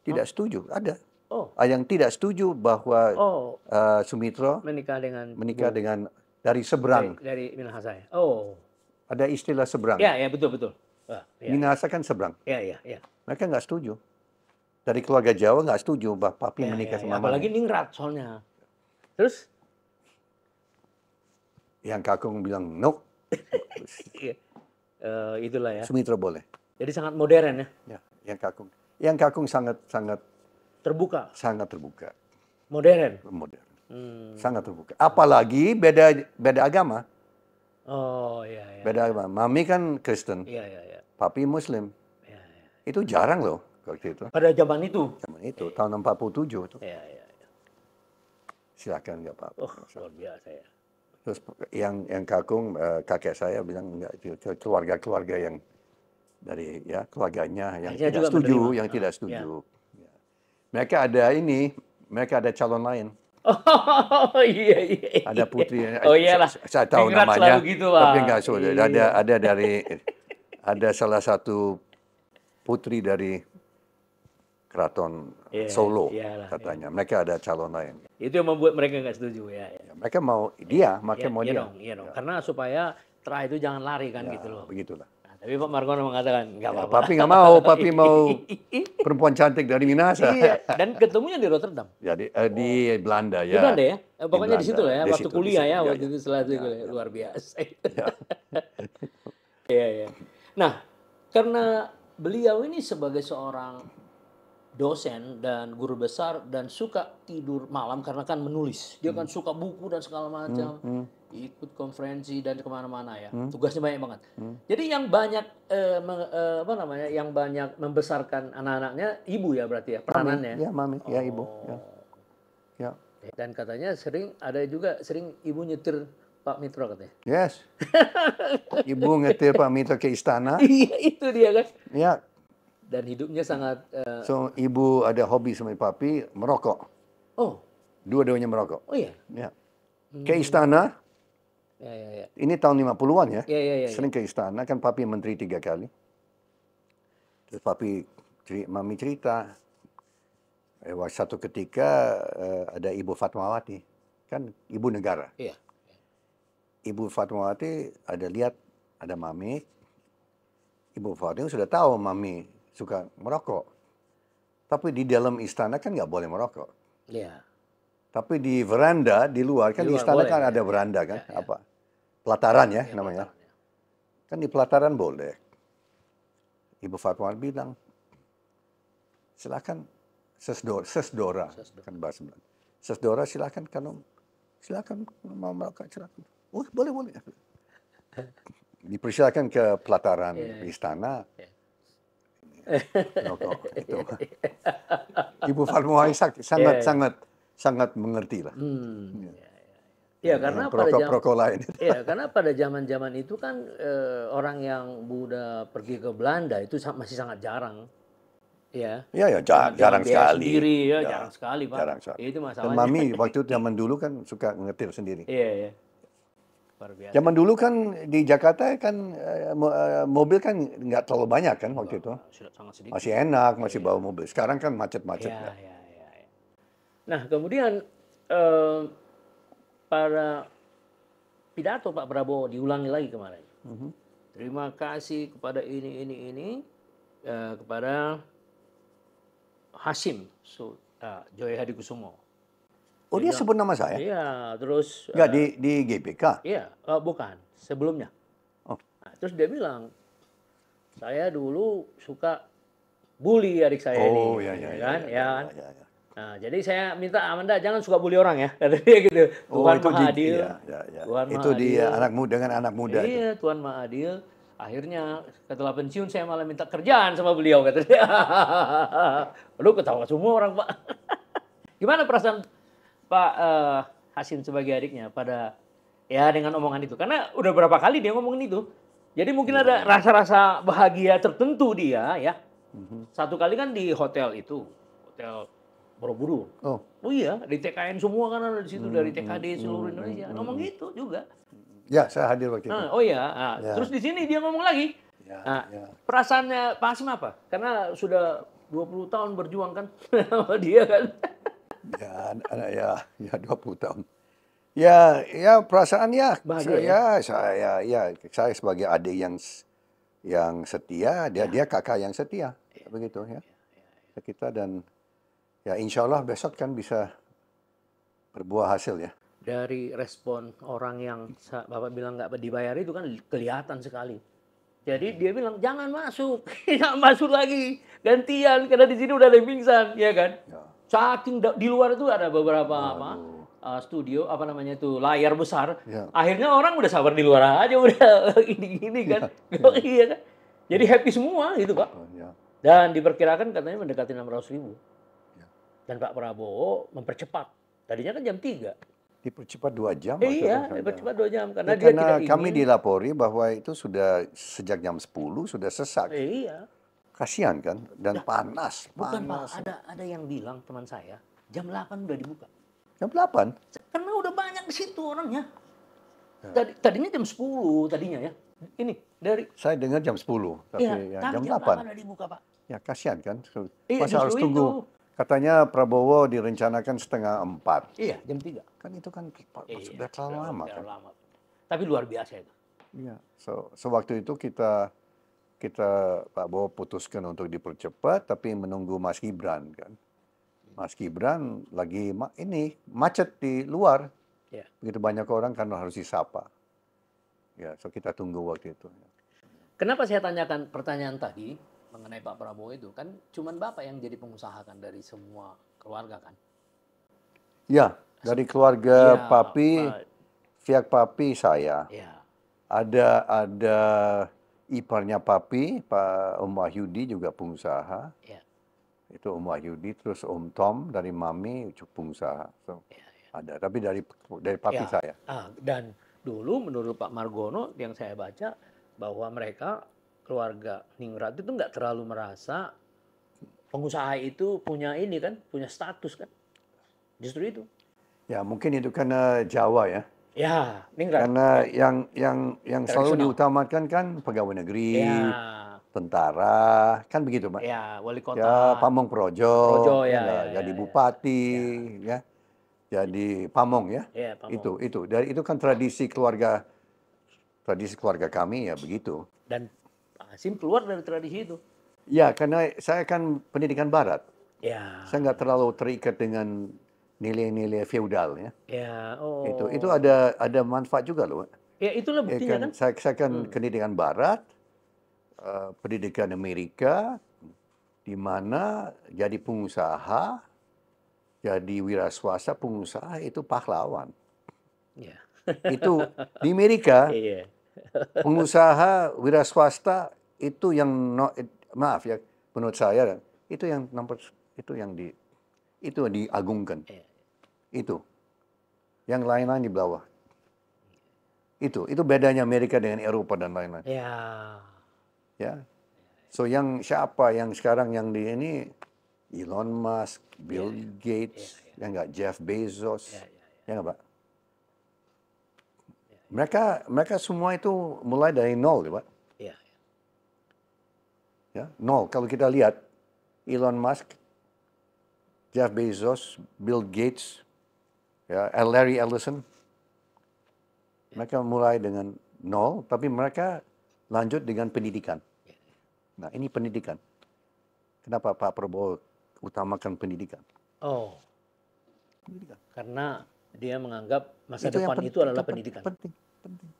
tidak huh? setuju. Ada oh. Ah, yang tidak setuju bahwa oh. uh, Sumitro menikah dengan menikah Bu. dengan dari seberang dari, dari Minahasa. Ya? Oh. Ada istilah seberang. Ya, ya betul betul. Uh, ya. Minahasa kan seberang. Ya, ya, ya. Mereka nggak setuju. Dari keluarga Jawa nggak setuju bahwa papi ya, menikah ya, ya. sama ya. Apalagi ningrat soalnya. Terus yang kakung bilang no. uh, itulah ya. Sumitro boleh. Jadi sangat modern ya. ya yang kakung. Yang kakung sangat sangat Terbuka. Sangat terbuka. Modern. Modern. Hmm. Sangat terbuka. Apalagi beda beda agama. Oh iya. iya. Beda agama. Mami kan Kristen. Iya iya. iya. Papi Muslim. Iya, iya. Itu jarang loh waktu itu. Pada zaman itu. Zaman itu iya. tahun 47 itu. Iya iya. iya. Silakan nggak apa Oh, luar biasa ya. Terus yang yang kakung eh, kakek saya bilang enggak keluarga-keluarga yang dari ya keluarganya yang Akhirnya tidak setuju, menerima. yang ah, tidak setuju. Ya mereka ada ini, mereka ada calon lain. Oh iya iya. Ada iya. putri. Eh, oh iyalah. Saya, saya tahu Ingrat namanya. Gitu, tapi enggak sudah. Iya. Ada iya. ada dari ada salah satu putri dari keraton Solo. Iya, Solo iyalah, katanya. Iya. Mereka ada calon lain. Itu yang membuat mereka enggak setuju ya, ya. Mereka mau dia, mereka iya, mau iya dia. Dong, iya dong. Ya. Karena supaya terah itu jangan lari kan ya, gitu loh. Begitulah. Tapi Pak Margono mengatakan, nggak ya, apa-apa. Ya, papi nggak mau, papi mau perempuan cantik dari Minasa. Iya, dan ketemunya di Rotterdam. Ya, di, eh, di oh. ya. Belanda ya. Di Belanda eh, ya? pokoknya di, di situ lah ya, waktu situ, kuliah situ, ya, ya, waktu itu setelah itu. Ya, Luar biasa. Ya. Iya, iya. Nah, karena beliau ini sebagai seorang dosen dan guru besar dan suka tidur malam karena kan menulis. Dia kan hmm. kan suka buku dan segala macam. Hmm, hmm ikut konferensi dan kemana-mana ya. Hmm? Tugasnya banyak banget. Hmm? Jadi yang banyak eh, me, eh, apa namanya, yang banyak membesarkan anak-anaknya ibu ya berarti ya peranannya. Ya, mami. Ya mami, oh. ibu. Ya. ya. Dan katanya sering ada juga sering ibu nyetir Pak Mitra katanya. Yes. ibu nyetir Pak Mitra ke istana. Iya itu dia kan. Ya. Dan hidupnya sangat. Uh... So ibu ada hobi sama papi merokok. Oh. Dua-duanya merokok. Oh iya. Ya. Hmm. Ke istana, Ya, ya, ya, Ini tahun 50-an ya? ya. Ya, ya, ya. Sering ke istana kan papi menteri tiga kali. Terus papi mami cerita eh, satu ketika eh, ada Ibu Fatmawati, kan ibu negara. Iya. Ya. Ibu Fatmawati ada lihat ada mami. Ibu Fatmawati sudah tahu mami suka merokok. Tapi di dalam istana kan nggak boleh merokok. Iya. Tapi di veranda di luar kan di luar di istana boleh, kan ya. ada veranda kan ya, ya. apa pelataran ya, ya namanya. Pelataran, ya. Kan di pelataran boleh. Ibu Fatwa bilang, silakan sesdora, sesdora, sesdora. kan bahas Sesdora silakan kalau silakan mau melakukan silakan. Oh boleh boleh. Dipersilakan ke pelataran yeah. Iya. istana. Yeah. no, itu. Ibu Fatmawati sangat yeah. Iya. sangat sangat mengerti lah. Hmm. Yeah. Iya. Ya karena proko, pada zaman, proko lain. Ya karena pada zaman-zaman itu kan eh, orang yang udah pergi ke Belanda itu masih sangat jarang. Ya. Ya ya jar jarang, jarang sekali. Sendiri ya, ya jarang sekali pak. Jarang sekali. Ya, itu masalahnya. Dan mami waktu zaman dulu kan suka ngetir sendiri. Iya iya. Zaman dulu kan di Jakarta kan eh, eh, mobil kan nggak terlalu banyak kan waktu itu. Masih enak, masih iya. bawa mobil. Sekarang kan macet-macet. Ya, ya, ya, ya. Nah kemudian uh, pada pidato Pak Prabowo diulangi lagi kemarin. Mm -hmm. Terima kasih kepada ini ini ini uh, kepada Hasim so, uh, eh, Joy Hadi Kusumo. Oh dia, dia sebut nama saya? Iya, terus. Enggak uh, di eh, di GPK? Iya, uh, bukan sebelumnya. Oh. Nah, terus dia bilang, saya dulu suka bully adik saya oh, ini, iya, iya, gitu iya, kan, iya, ya iya, kan? Iya, iya, iya, iya. Nah, jadi saya minta Amanda jangan suka bully orang ya, kata gitu. oh, dia gitu. Tuhan oh, Maha Adil. Iya, iya, iya. itu dia di anak muda dengan anak muda. Iya, itu. Tuhan Maha Adil. Akhirnya setelah pensiun saya malah minta kerjaan sama beliau kata dia. Lu ketawa semua orang, Pak. Gimana perasaan Pak uh, Hasim sebagai adiknya pada ya dengan omongan itu? Karena udah berapa kali dia ngomongin itu. Jadi mungkin iya, ada iya. rasa-rasa bahagia tertentu dia ya. Mhm. Satu kali kan di hotel itu, hotel Borobudur. Oh. oh iya, di TKN semua kan ada di situ hmm, dari hmm, TKD hmm, seluruh hmm, Indonesia. Hmm, ngomong hmm. gitu juga. Ya, saya hadir waktu itu. Nah, oh iya, nah, ya. terus di sini dia ngomong lagi. Ya, nah, ya. perasaannya Pak Asim apa? Karena sudah 20 tahun berjuang kan sama dia kan. ya, ya, ya 20 tahun. Ya, ya perasaan ya. Bahagia, saya, ya. saya, ya, saya sebagai adik yang yang setia, dia ya. dia kakak yang setia, ya. begitu ya. ya. ya, ya. Kita dan ya insya Allah besok kan bisa berbuah hasil ya. Dari respon orang yang Bapak bilang nggak dibayar itu kan kelihatan sekali. Jadi dia bilang jangan masuk, jangan masuk lagi, gantian karena di sini udah ada yang pingsan, ya kan? Ya. Saking di luar itu ada beberapa Aduh. apa uh, studio apa namanya itu layar besar. Ya. Akhirnya orang udah sabar di luar aja udah ini-ini ya, kan, ya. Oh, iya kan? Jadi happy semua gitu pak. Oh, ya. Dan diperkirakan katanya mendekati ratus ribu. Dan Pak Prabowo mempercepat. Tadinya kan jam 3 dipercepat 2 jam. Eh, iya, kan dipercepat 2 jam karena, ya, dia karena tidak kami ingin. dilapori bahwa itu sudah sejak jam 10 sudah sesak. Eh, iya. Kasihan kan dan nah, panas, Bukan panas. Pak, ada ada yang bilang teman saya jam 8 sudah dibuka. Jam 8? Karena udah banyak di situ orangnya. Ya. Tadi, tadinya jam 10 tadinya ya. Ini dari saya dengar jam 10 iya, tapi ya, ya, jam, jam 8. 8 udah dibuka, Pak. Ya kasihan kan. Iya, Masa eh, harus tunggu itu Katanya Prabowo direncanakan setengah empat. Iya, jam tiga. Kan itu kan iya, sudah terlalu lama kan. Lama. Tapi luar biasa itu. Iya. So, sewaktu itu kita kita Pak Prabowo putuskan untuk dipercepat, tapi menunggu Mas Gibran kan. Mas Gibran lagi ma ini macet di luar. Iya. Begitu banyak orang karena harus disapa. Ya, so kita tunggu waktu itu. Ya. Kenapa saya tanyakan pertanyaan tadi? mengenai Pak Prabowo itu kan cuman Bapak yang jadi pengusaha kan dari semua keluarga kan? Ya, dari keluarga ya, papi Pak. pihak papi saya. Ya. Ada ada iparnya papi Pak Om Wahyudi juga pengusaha. Ya. Itu Om Wahyudi terus Om Tom dari mami pengusaha. So, ya, ya. Ada tapi dari dari papi ya. saya. Ah, dan dulu menurut Pak Margono yang saya baca bahwa mereka keluarga ningrat itu nggak terlalu merasa pengusaha itu punya ini kan, punya status kan. Justru itu. Ya, mungkin itu karena Jawa ya. Ya, ningrat. Karena yang yang yang selalu diutamakan kan pegawai negeri, ya. tentara, kan begitu, Pak. Ya, wali ya, kota. Ya, Pamong Projo. Projo ya. ya, ya jadi ya, ya. bupati ya. ya. Jadi Pamong ya. ya Pamong. Itu itu dari itu kan tradisi keluarga tradisi keluarga kami ya begitu. Dan Hasim keluar dari tradisi itu. Ya, karena saya kan pendidikan barat. Ya. Saya nggak terlalu terikat dengan nilai-nilai feudal ya. Ya, oh. Itu itu ada ada manfaat juga loh. Ya, itulah ya buktinya ya, kan, kan. Saya, saya kan hmm. pendidikan barat, eh, pendidikan Amerika di mana jadi pengusaha, jadi wira swasta, pengusaha itu pahlawan. Ya. itu di Amerika. Iya. pengusaha wira swasta itu yang no, it, maaf ya menurut saya itu yang nomor itu yang di itu yang diagungkan iya, iya. itu yang lain-lain di bawah itu itu bedanya Amerika dengan Eropa dan lain-lain ya ya so yang siapa yang sekarang yang di ini Elon Musk iya, Bill yeah. Gates yang enggak ya Jeff Bezos yang enggak ya, ya. pak mereka mereka semua itu mulai dari nol ya pak Ya, nol. Kalau kita lihat Elon Musk, Jeff Bezos, Bill Gates, ya, Larry Ellison, mereka mulai dengan nol, tapi mereka lanjut dengan pendidikan. Nah, ini pendidikan. Kenapa Pak Prabowo utamakan pendidikan? Oh, pendidikan. karena dia menganggap masa itu depan itu adalah pendidikan. Penting, penting.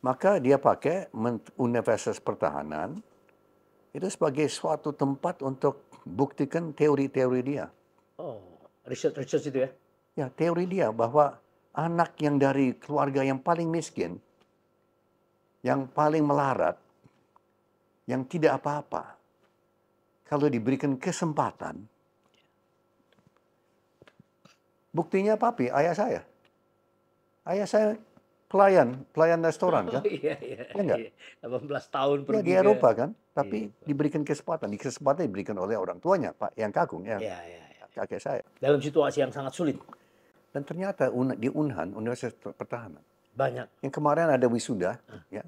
Maka dia pakai Universitas Pertahanan, itu sebagai suatu tempat untuk buktikan teori-teori dia. Oh, research-research itu ya? Ya, teori dia bahwa anak yang dari keluarga yang paling miskin, yang paling melarat, yang tidak apa-apa, kalau diberikan kesempatan, buktinya papi, ayah saya. Ayah saya pelayan, pelayan restoran oh, kan? iya, iya. Ya, enggak? 18 tahun iya, pergi. Ya, di Eropa ke... kan, iya, tapi iya. diberikan kesempatan, di kesempatan diberikan oleh orang tuanya, Pak yang kagung, ya. Iya, iya, iya. Kakek saya. Dalam situasi yang sangat sulit. Dan ternyata di Unhan, Universitas Pertahanan. Banyak. Yang kemarin ada wisuda, uh. ya.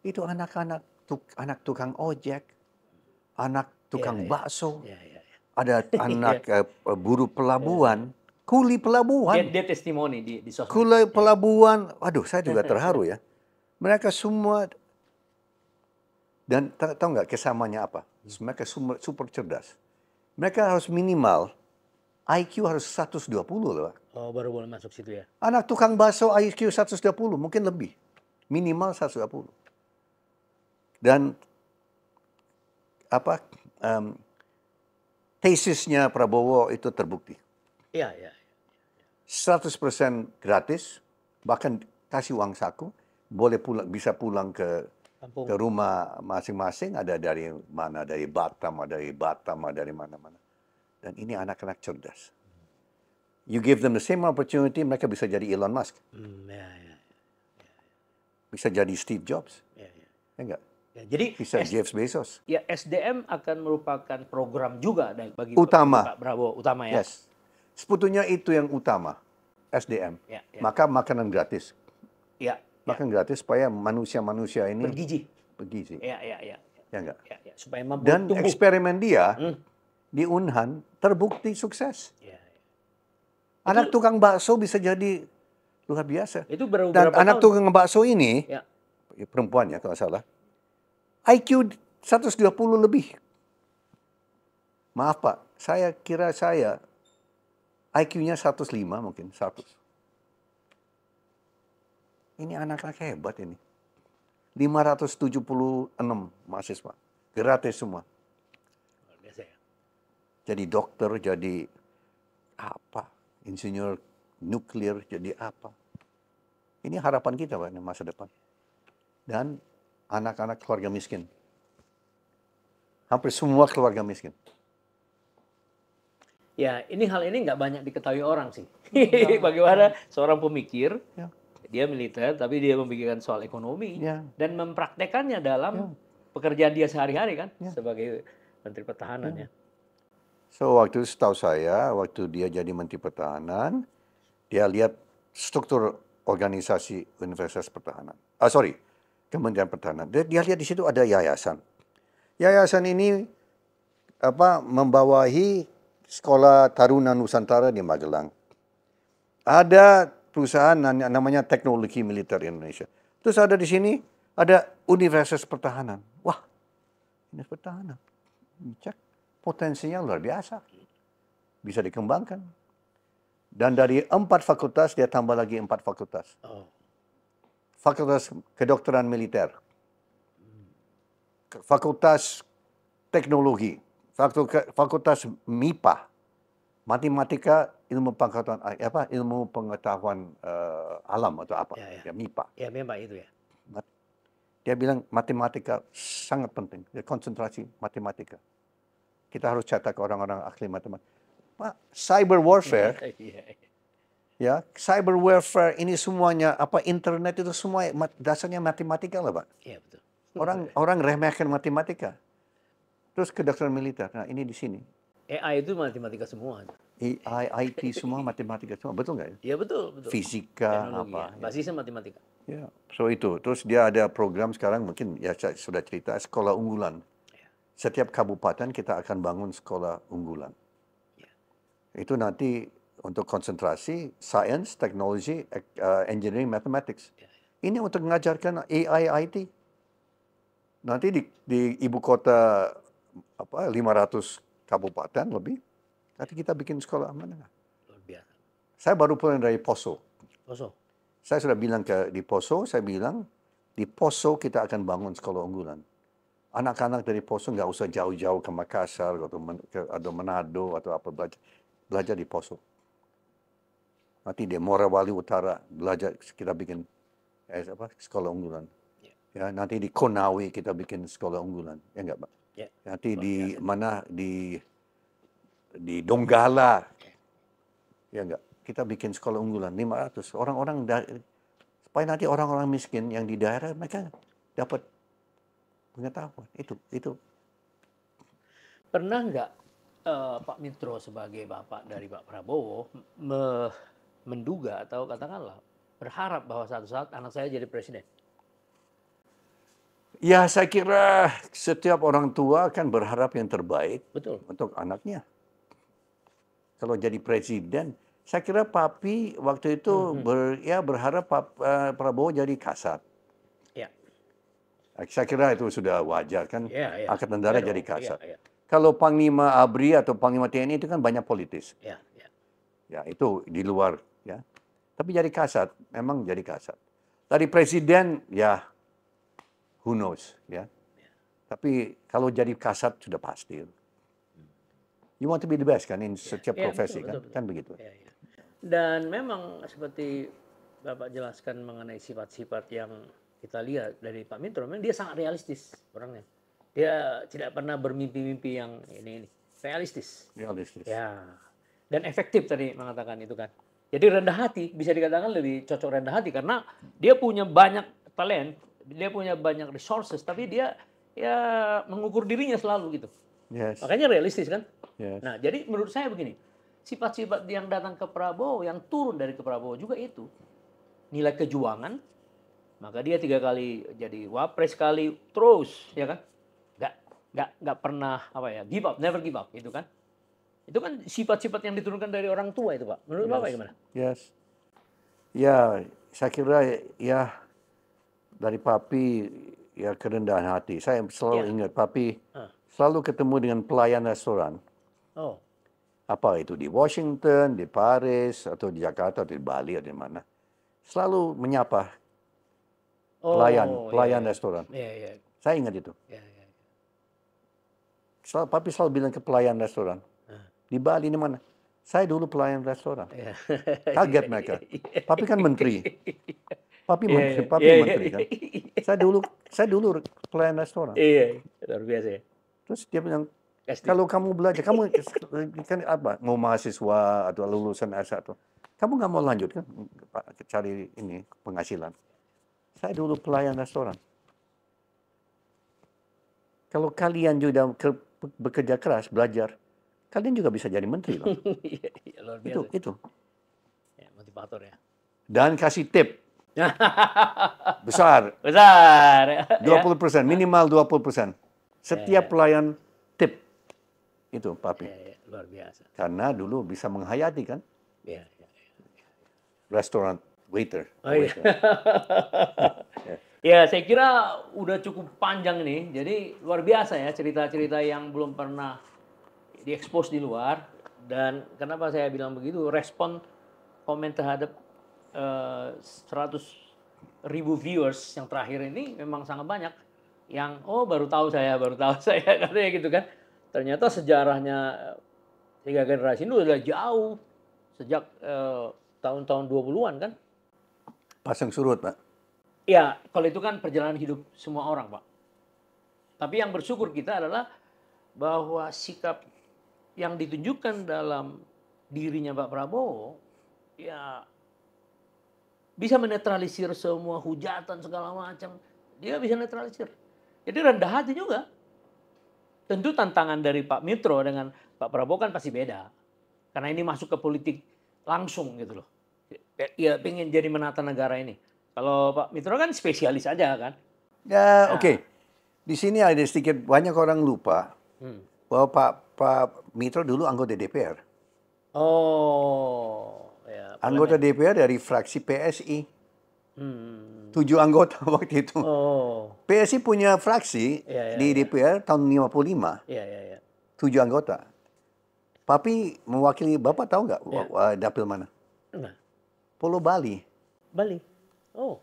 Itu anak-anak tuk, anak tukang ojek, anak tukang iya. iya. bakso. Iya, iya, Ada anak uh, buruh pelabuhan. Kuli pelabuhan. Dia, dia testimoni di, di sosial. Kuli pelabuhan. Waduh, saya juga terharu ya. Mereka semua dan tahu nggak kesamanya apa? Mereka super, super cerdas. Mereka harus minimal IQ harus 120 loh. Oh, baru boleh masuk situ ya. Anak tukang baso IQ 120, mungkin lebih. Minimal 120. Dan apa um, tesisnya Prabowo itu terbukti. Iya, iya. 100% iya. gratis, bahkan kasih uang saku, boleh pulang, bisa pulang ke Kampung. ke rumah masing-masing, ada dari mana, dari Batam, ada dari Batam, ada dari mana-mana. Dan ini anak-anak cerdas. You give them the same opportunity, mereka bisa jadi Elon Musk. Mm, ya, ya. Bisa jadi Steve Jobs. Ya, ya. ya enggak? Ya, jadi bisa S Jeff Bezos. Ya SDM akan merupakan program juga bagi utama. Pak Prabowo utama ya. Yes. Sebetulnya itu yang utama, SDM. Ya, ya. Maka makanan gratis. Ya. Makan ya. gratis supaya manusia-manusia ini bergizi. Bergizi. Ya, ya, ya. Ya Ya, ya. Supaya mampu Dan tumbuh. eksperimen dia hmm. di Unhan terbukti sukses. Ya, ya. Anak itu, tukang bakso bisa jadi luar biasa. Itu berapa Dan anak tukang bakso ini ya. ya perempuan ya kalau salah. IQ 120 lebih. Maaf Pak, saya kira saya IQ-nya 105 mungkin, 100. Ini anak-anak hebat ini. 576 mahasiswa. Gratis semua. Ya. Jadi dokter, jadi apa? Insinyur nuklir, jadi apa? Ini harapan kita Pak, masa depan. Dan anak-anak keluarga miskin. Hampir semua keluarga miskin ya ini hal ini nggak banyak diketahui orang sih. Iya. Bagaimana iya. seorang pemikir ya. dia militer tapi dia memikirkan soal ekonomi ya. dan mempraktekannya dalam ya. pekerjaan dia sehari-hari kan ya. sebagai menteri pertahanan ya. ya. So waktu setahu saya waktu dia jadi menteri pertahanan dia lihat struktur organisasi Universitas Pertahanan. Ah sorry Kementerian Pertahanan. Dia, dia lihat di situ ada yayasan. Yayasan ini apa membawahi Sekolah Taruna Nusantara di Magelang. Ada perusahaan yang namanya Teknologi Militer Indonesia. Terus ada di sini ada Universitas Pertahanan. Wah, Universitas Pertahanan. Cek potensinya luar biasa. Bisa dikembangkan. Dan dari empat fakultas dia tambah lagi empat fakultas. Oh. Fakultas kedokteran militer. Fakultas teknologi fakultas MIPA, matematika ilmu pengetahuan eh, apa ilmu pengetahuan uh, alam atau apa ya, ya. ya MIPA. Ya memang itu ya. Dia bilang matematika sangat penting, dia konsentrasi matematika. Kita harus cetak orang-orang ahli matematika. Pak, cyber warfare. Iya, iya. ya, cyber warfare ini semuanya apa internet itu semua dasarnya matematika lah, Pak. Iya betul. Orang ya. orang remehkan matematika. Terus kedokteran militer. Nah, ini di sini. AI itu matematika semua. AI, IT semua matematika semua, betul nggak ya? Iya betul, betul. Fisika Teknologi, apa? Ya. ya. Basisnya matematika. Ya, so itu. Terus dia ada program sekarang mungkin ya saya sudah cerita sekolah unggulan. Ya. Setiap kabupaten kita akan bangun sekolah unggulan. Ya. Itu nanti untuk konsentrasi science, technology, eh, engineering, mathematics. Ya, ya. Ini untuk mengajarkan AI, IT. Nanti di, di ibu kota apa 500 kabupaten lebih. Nanti kita bikin sekolah menengah. Luar biasa. Saya baru pulang dari Poso. Poso. Saya sudah bilang ke di Poso, saya bilang di Poso kita akan bangun sekolah unggulan. Anak-anak dari Poso nggak usah jauh-jauh ke Makassar atau ke atau Manado atau apa belajar belajar di Poso. Nanti di Morowali Utara belajar kita bikin eh, apa sekolah unggulan. Ya, ya nanti di Konawe kita bikin sekolah unggulan. Ya enggak, Pak? Ya. Nanti di mana di di Donggala. Ya enggak. Kita bikin sekolah unggulan 500. Orang-orang dari supaya nanti orang-orang miskin yang di daerah mereka dapat pengetahuan. Itu itu pernah enggak uh, Pak Mitro sebagai bapak dari Pak Prabowo me menduga atau katakanlah berharap bahwa satu saat anak saya jadi presiden? Ya saya kira setiap orang tua kan berharap yang terbaik Betul. untuk anaknya. Kalau jadi presiden, saya kira Papi waktu itu hmm ber, ya berharap Pap, uh, Prabowo jadi kasat. Ya. Eh, saya kira itu sudah wajar kan, yeah, yeah. akad yeah, jadi ya, kasat. Yeah, yeah. Kalau Panglima Abri atau Panglima TNI itu kan banyak politis. Ya. yeah. Ya itu di luar ya. Tapi jadi kasat, memang jadi kasat. Dari presiden ya who knows ya. Yeah? Tapi kalau jadi kasat sudah pasti. You want to be the best kan in ya, setiap yeah, profesi betul, kan, betul. kan begitu. Yeah, yeah. Dan memang seperti Bapak jelaskan mengenai sifat-sifat yang kita lihat dari Pak Mitro, memang dia sangat realistis orangnya. Dia tidak pernah bermimpi-mimpi yang ini ini. Realistis. Realistis. Ya. Dan efektif tadi mengatakan itu kan. Jadi rendah hati bisa dikatakan lebih cocok rendah hati karena dia punya banyak talent dia punya banyak resources tapi dia ya mengukur dirinya selalu gitu yes. makanya realistis kan yes. nah jadi menurut saya begini sifat-sifat yang datang ke Prabowo yang turun dari ke Prabowo juga itu nilai kejuangan maka dia tiga kali jadi wapres kali terus ya kan nggak nggak nggak pernah apa ya give up never give up itu kan itu kan sifat-sifat yang diturunkan dari orang tua itu pak menurut yes. bapak gimana yes ya saya kira ya dari papi ya kerendahan hati. Saya selalu yeah. ingat papi uh. selalu ketemu dengan pelayan restoran. Oh. Apa itu di Washington, di Paris, atau di Jakarta, atau di Bali, atau di mana. Selalu menyapa oh, pelayan, ya, pelayan yeah. restoran. Yeah, yeah. Saya ingat itu. Yeah, yeah. Ya. Selalu, papi selalu bilang ke pelayan restoran. uh. Di Bali, di mana? Saya dulu pelayan restoran. Ya. Kaget mereka. Papi kan menteri. Papi yeah, menteri, iya. papi yeah, iya. menteri yeah, kan. Yeah. Saya dulu saya dulu pelayan restoran. Iya, yeah, luar biasa ya. Terus dia bilang Kalau kamu belajar, kamu kan apa? Mau mahasiswa atau lulusan S1, kamu nggak mau lanjut kan cari ini penghasilan. Saya dulu pelayan restoran. Kalau kalian juga bekerja keras, belajar, kalian juga bisa jadi menteri loh. Iya, luar biasa. Itu, itu. Ya, motivator ya. Dan kasih tip, Besar. Besar. 20 ya. persen, minimal 20 persen. Setiap ya, ya. pelayan tip. Itu, Papi. luar biasa. Karena dulu bisa menghayati, kan? Ya, ya, ya. Restoran waiter. Oh, iya. waiter. Iya. ya, saya kira udah cukup panjang nih. Jadi luar biasa ya cerita-cerita yang belum pernah diekspos di luar. Dan kenapa saya bilang begitu, respon komen terhadap uh, eh, 100 ribu viewers yang terakhir ini memang sangat banyak yang oh baru tahu saya baru tahu saya katanya gitu kan ternyata sejarahnya eh, tiga generasi itu sudah jauh sejak tahun eh, tahun-tahun 20-an kan pasang surut pak ya kalau itu kan perjalanan hidup semua orang pak tapi yang bersyukur kita adalah bahwa sikap yang ditunjukkan dalam dirinya Pak Prabowo ya bisa menetralisir semua hujatan segala macam. Dia bisa netralisir. Jadi rendah hati juga. Tentu tantangan dari Pak Mitro dengan Pak Prabowo kan pasti beda. Karena ini masuk ke politik langsung gitu loh. Ya pengen jadi menata negara ini. Kalau Pak Mitro kan spesialis aja kan. Ya nah. oke. Okay. Di sini ada sedikit banyak orang lupa hmm. bahwa Pak Pak Mitro dulu anggota DPR. Oh anggota DPR dari fraksi PSI. Hmm. Tujuh anggota waktu itu. Oh. PSI punya fraksi ya, ya, di iya. DPR tahun 55. Ya, ya, ya. Tujuh anggota. Papi mewakili Bapak tahu nggak ya. dapil mana? Nah. Pulau Bali. Bali. Oh.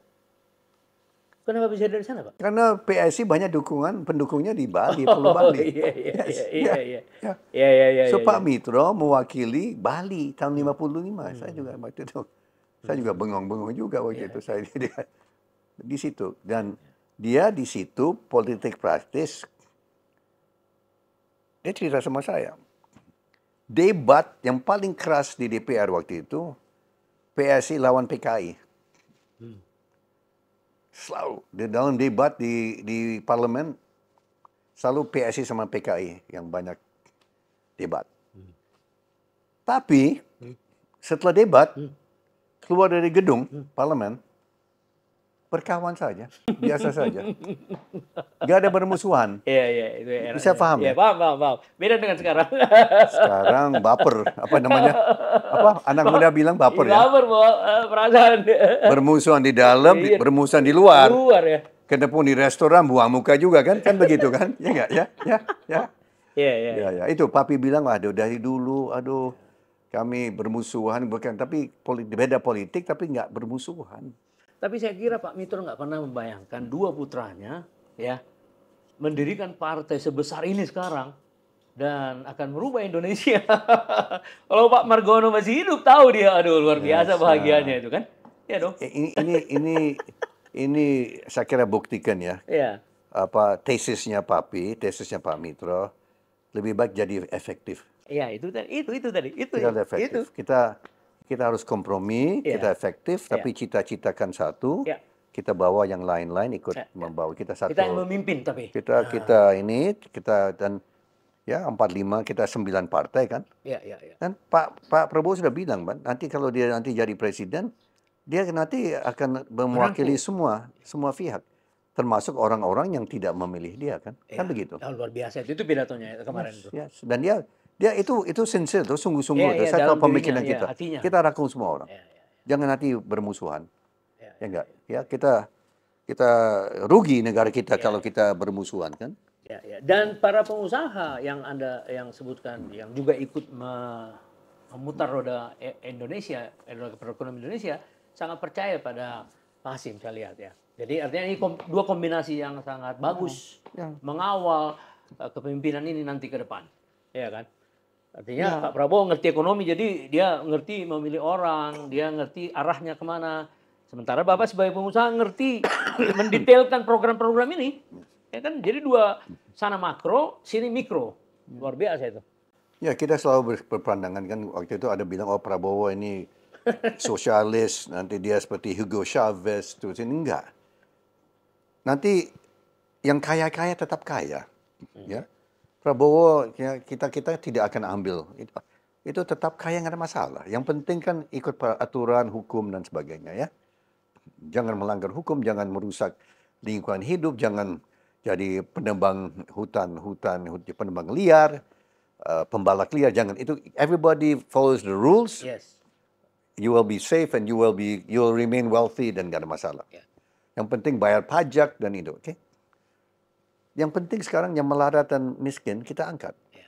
Kenapa bisa dari sana, Pak? Karena PSI banyak dukungan, pendukungnya di Bali, oh, perlu Bali. Iya iya iya, ya, ya. iya, iya, iya, iya. Iya, Pak Mitro mewakili Bali tahun 55. Hmm. Saya juga waktu itu. Saya juga bengong-bengong juga waktu yeah. itu saya di, di situ dan dia di situ politik praktis. Dia cerita sama saya. Debat yang paling keras di DPR waktu itu PSI lawan PKI. Selalu. Di dalam debat di, di parlemen, selalu PSI sama PKI yang banyak debat. Hmm. Tapi, hmm. setelah debat, hmm. keluar dari gedung hmm. parlemen, berkawan saja, biasa saja. Gak ada bermusuhan. Iya, iya. Itu Bisa paham iya, ya? paham, paham, paham. Beda dengan sekarang. sekarang baper, apa namanya? Apa? Anak muda bilang baper ya? Baper, eh, perasaan. Bermusuhan di dalam, iya. bermusuhan di luar. luar ya. pun di restoran, buang muka juga kan? Kan begitu kan? Ya enggak? Ya, ya, ya. Iya, iya. Ya, ya. Itu papi bilang, aduh dari dulu, aduh kami bermusuhan bukan tapi politik, beda politik tapi nggak bermusuhan. Tapi saya kira Pak Mitro nggak pernah membayangkan dua putranya ya mendirikan partai sebesar ini sekarang dan akan merubah Indonesia. Kalau Pak Margono masih hidup tahu dia aduh luar iya, biasa yes, bahagianya itu kan. Ya dong. Ini ini ini ini saya kira buktikan ya. Iya. Apa tesisnya Papi, tesisnya Pak Mitro lebih baik jadi efektif. Iya, itu tadi itu itu tadi itu. Kita Itu. Kita kita harus kompromi, yeah. kita efektif, yeah. tapi cita-citakan satu, yeah. kita bawa yang lain-lain ikut yeah. membawa kita satu. Kita yang memimpin tapi. Kita ah. kita ini kita dan ya empat lima kita sembilan partai kan. Iya, iya, yeah. Dan Pak Pak Prabowo sudah bilang, kan, nanti kalau dia nanti jadi presiden, dia nanti akan mewakili semua semua pihak termasuk orang-orang yang tidak memilih dia kan. Ya, kan iya. begitu. Luar biasa itu, itu pidatonya kemarin yes, itu. Yes. Dan dia dia itu itu sincere, itu sungguh-sungguh. Yeah, yeah, saya tahu pemikiran kita. Yeah, kita rangkum semua orang. Yeah, yeah. Jangan nanti bermusuhan. Yeah, iya, ya enggak? Iya, iya. Ya kita kita rugi negara kita yeah. kalau kita bermusuhan kan? Ya, ya. Dan para pengusaha yang Anda yang sebutkan hmm. yang juga ikut memutar roda e, Indonesia, eh, roda perekonomian Indonesia sangat percaya pada Pak Hasim saya lihat ya. Jadi artinya ini kom dua kombinasi yang sangat bagus hmm, ya. mengawal uh, kepemimpinan ini nanti ke depan. Ya kan? Artinya ya. Pak Prabowo ngerti ekonomi, jadi dia ngerti memilih orang, dia ngerti arahnya kemana. Sementara Bapak sebagai pengusaha ngerti mendetailkan program-program ini. Ya kan, jadi dua sana makro, sini mikro. Luar biasa itu. Ya, kita selalu berpandangan kan waktu itu ada bilang, oh Prabowo ini sosialis, nanti dia seperti Hugo Chavez, terus ini enggak. Nanti yang kaya-kaya tetap kaya. Hmm. Ya Prabowo kita ya, kita tidak akan ambil itu, itu tetap kaya nggak ada masalah. Yang penting kan ikut aturan hukum dan sebagainya ya. Jangan melanggar hukum, jangan merusak lingkungan hidup, jangan jadi penembang hutan-hutan, penembang liar, uh, pembalak liar. Jangan itu. Everybody follows the rules. Yes. You will be safe and you will be you will remain wealthy dan gak ada masalah. Yeah. Yang penting bayar pajak dan itu, oke? Okay? Yang penting sekarang yang melarat dan miskin kita angkat. Ya, ya.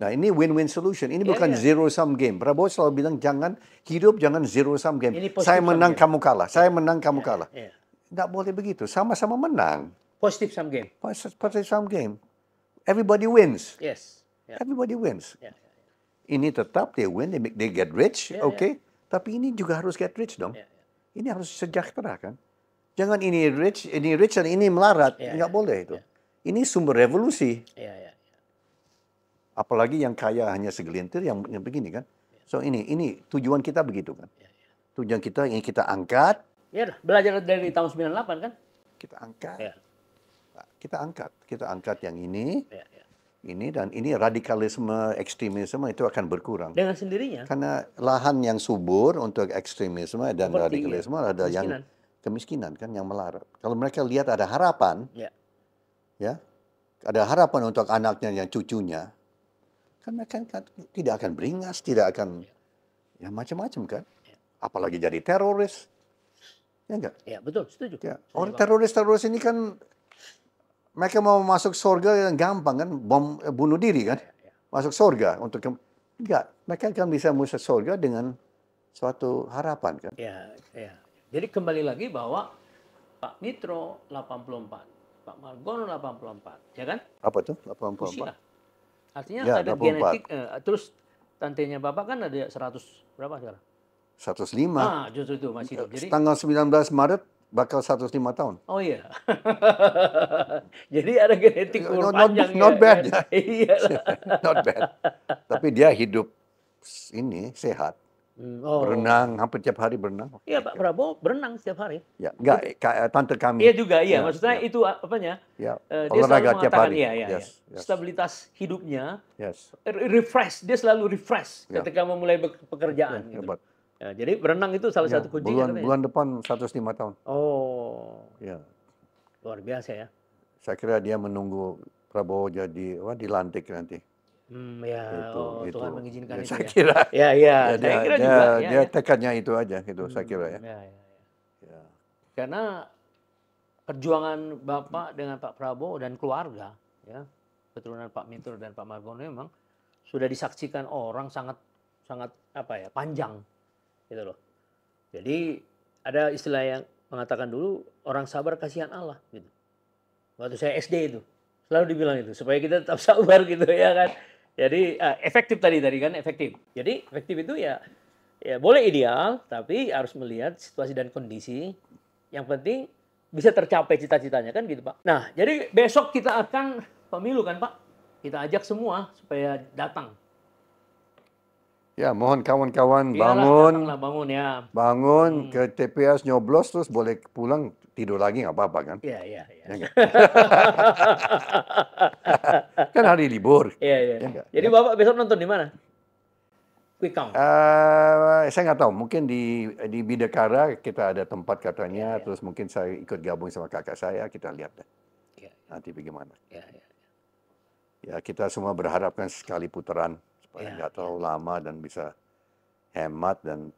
Nah ini win-win solution. Ini yeah, bukan yeah. zero sum game. Prabowo selalu bilang jangan hidup jangan zero sum game. Saya menang game. kamu kalah. Saya ya, menang kamu yeah, kalah. Yeah. Nggak boleh begitu. Sama-sama menang. Positive sum game. Positive sum game. Everybody wins. Yes. Yeah. Everybody wins. Yeah. Ini tetap they win, they, make, they get rich, yeah, oke. Okay? Yeah. Tapi ini juga harus get rich dong. Yeah, yeah. Ini harus sejahtera kan. Jangan ini rich, ini rich dan ini melarat. Yeah, Nggak yeah. boleh itu. Yeah. Ini sumber revolusi. Yeah, yeah, iya. Apalagi yang kaya hanya segelintir, yang, begini kan. Iya. So ini, ini tujuan kita begitu kan. Iya, tujuan kita ini kita angkat. Ya, yeah, belajar dari tahun 98 kan. Kita angkat. Yeah. Kita angkat. Kita angkat yang ini. Yeah, yeah. Ini dan ini radikalisme, ekstremisme itu akan berkurang. Dengan sendirinya. Karena lahan yang subur untuk ekstremisme dan Seperti ya? radikalisme ya. ada Miskinan. yang kemiskinan kan yang melarat. Kalau mereka lihat ada harapan, ya, ya ada harapan untuk anaknya yang cucunya, kan mereka kan, tidak akan beringas, tidak akan ya, ya macam-macam kan. Ya. Apalagi jadi teroris, ya enggak? Ya betul, setuju. Ya. Orang teroris-teroris ini kan mereka mau masuk surga yang gampang kan, bom eh, bunuh diri kan, ya, ya. masuk surga untuk enggak. Mereka kan bisa masuk surga dengan suatu harapan kan. Ya, ya. Jadi kembali lagi bahwa Pak Mitro 84, Pak Margono 84, ya kan? Apa tuh 84? Usia. Artinya ya, ada 84. genetik, eh, terus tantenya Bapak kan ada 100 berapa sekarang? 105. Ah, justru itu masih hidup. Jadi, Tanggal 19 Maret bakal 105 tahun. Oh iya. Jadi ada genetik umur not, panjang. Not, not ya. bad. Iya. not bad. Tapi dia hidup ini sehat. Hmm, oh. Berenang, hampir tiap hari berenang. Iya, Pak Prabowo berenang setiap hari. Ya, enggak, eh, tante kami. Iya juga, iya. Ya, Maksudnya ya. itu apa Ya. Uh, dia Olahraga selalu tiap hari. Iya, iya, yes, ya. yes. Stabilitas hidupnya. Yes. Refresh, dia selalu refresh ya. ketika memulai pekerjaan. Ya, gitu. Ya, jadi berenang itu salah ya. satu kunci. Bulan, katanya. bulan depan 105 tahun. Oh. Ya. Luar biasa ya. Saya kira dia menunggu Prabowo jadi wah dilantik nanti. Hmm, ya, itu, oh, itu. Tuhan mengizinkan ya, itu saya ya. Kira, ya, ya, ya saya kira dia, juga. Ya, dia ya. tekadnya itu aja gitu, hmm, saya kira hmm, ya. ya. Ya, ya, ya. Karena perjuangan Bapak dengan Pak Prabowo dan keluarga, ya, keturunan Pak Mintur dan Pak Margono memang sudah disaksikan orang sangat sangat apa ya panjang gitu loh. Jadi ada istilah yang mengatakan dulu orang sabar kasihan Allah gitu. Waktu saya SD itu selalu dibilang itu supaya kita tetap sabar gitu ya kan jadi uh, efektif tadi tadi kan efektif. Jadi efektif itu ya ya boleh ideal tapi harus melihat situasi dan kondisi. Yang penting bisa tercapai cita-citanya kan gitu Pak. Nah jadi besok kita akan pemilu kan Pak. Kita ajak semua supaya datang. Ya mohon kawan-kawan bangun. bangun ya. Bangun hmm. ke TPS nyoblos terus boleh pulang tidur lagi nggak apa-apa kan? Iya, iya. iya. Ya kan hari libur. Iya, iya. Ya, Jadi ya. Bapak besok nonton di mana? Quick Uh, saya nggak tahu, mungkin di di Bidekara kita ada tempat katanya, ya, ya. terus mungkin saya ikut gabung sama kakak saya, kita lihat deh. Ya, Nanti bagaimana. Iya, iya iya. ya kita semua berharapkan sekali putaran supaya iya, nggak ya, terlalu lama dan bisa hemat dan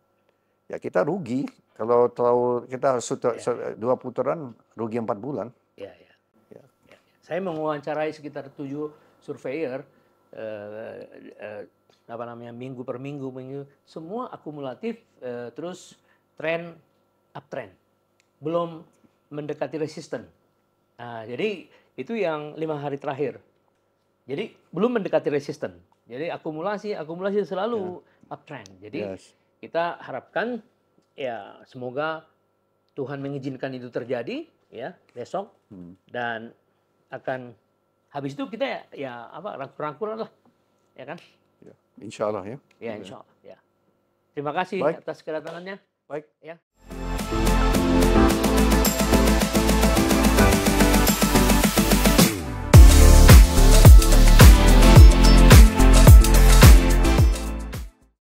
ya kita rugi kalau terlalu kita harus ya. dua putaran rugi empat bulan. Iya, iya. Ya, ya. Ya. Ya. Saya mewawancarai sekitar tujuh surveyor eh, eh, apa namanya minggu per minggu minggu semua akumulatif eh, terus tren uptrend belum mendekati resisten. Nah, jadi itu yang lima hari terakhir. Jadi belum mendekati resisten. Jadi akumulasi akumulasi selalu ya. uptrend. Jadi yes kita harapkan ya semoga Tuhan mengizinkan itu terjadi ya besok hmm. dan akan habis itu kita ya, apa rangkul-rangkulan lah ya kan ya. insya Allah ya ya insya Allah ya terima kasih Baik. atas kedatangannya Baik. ya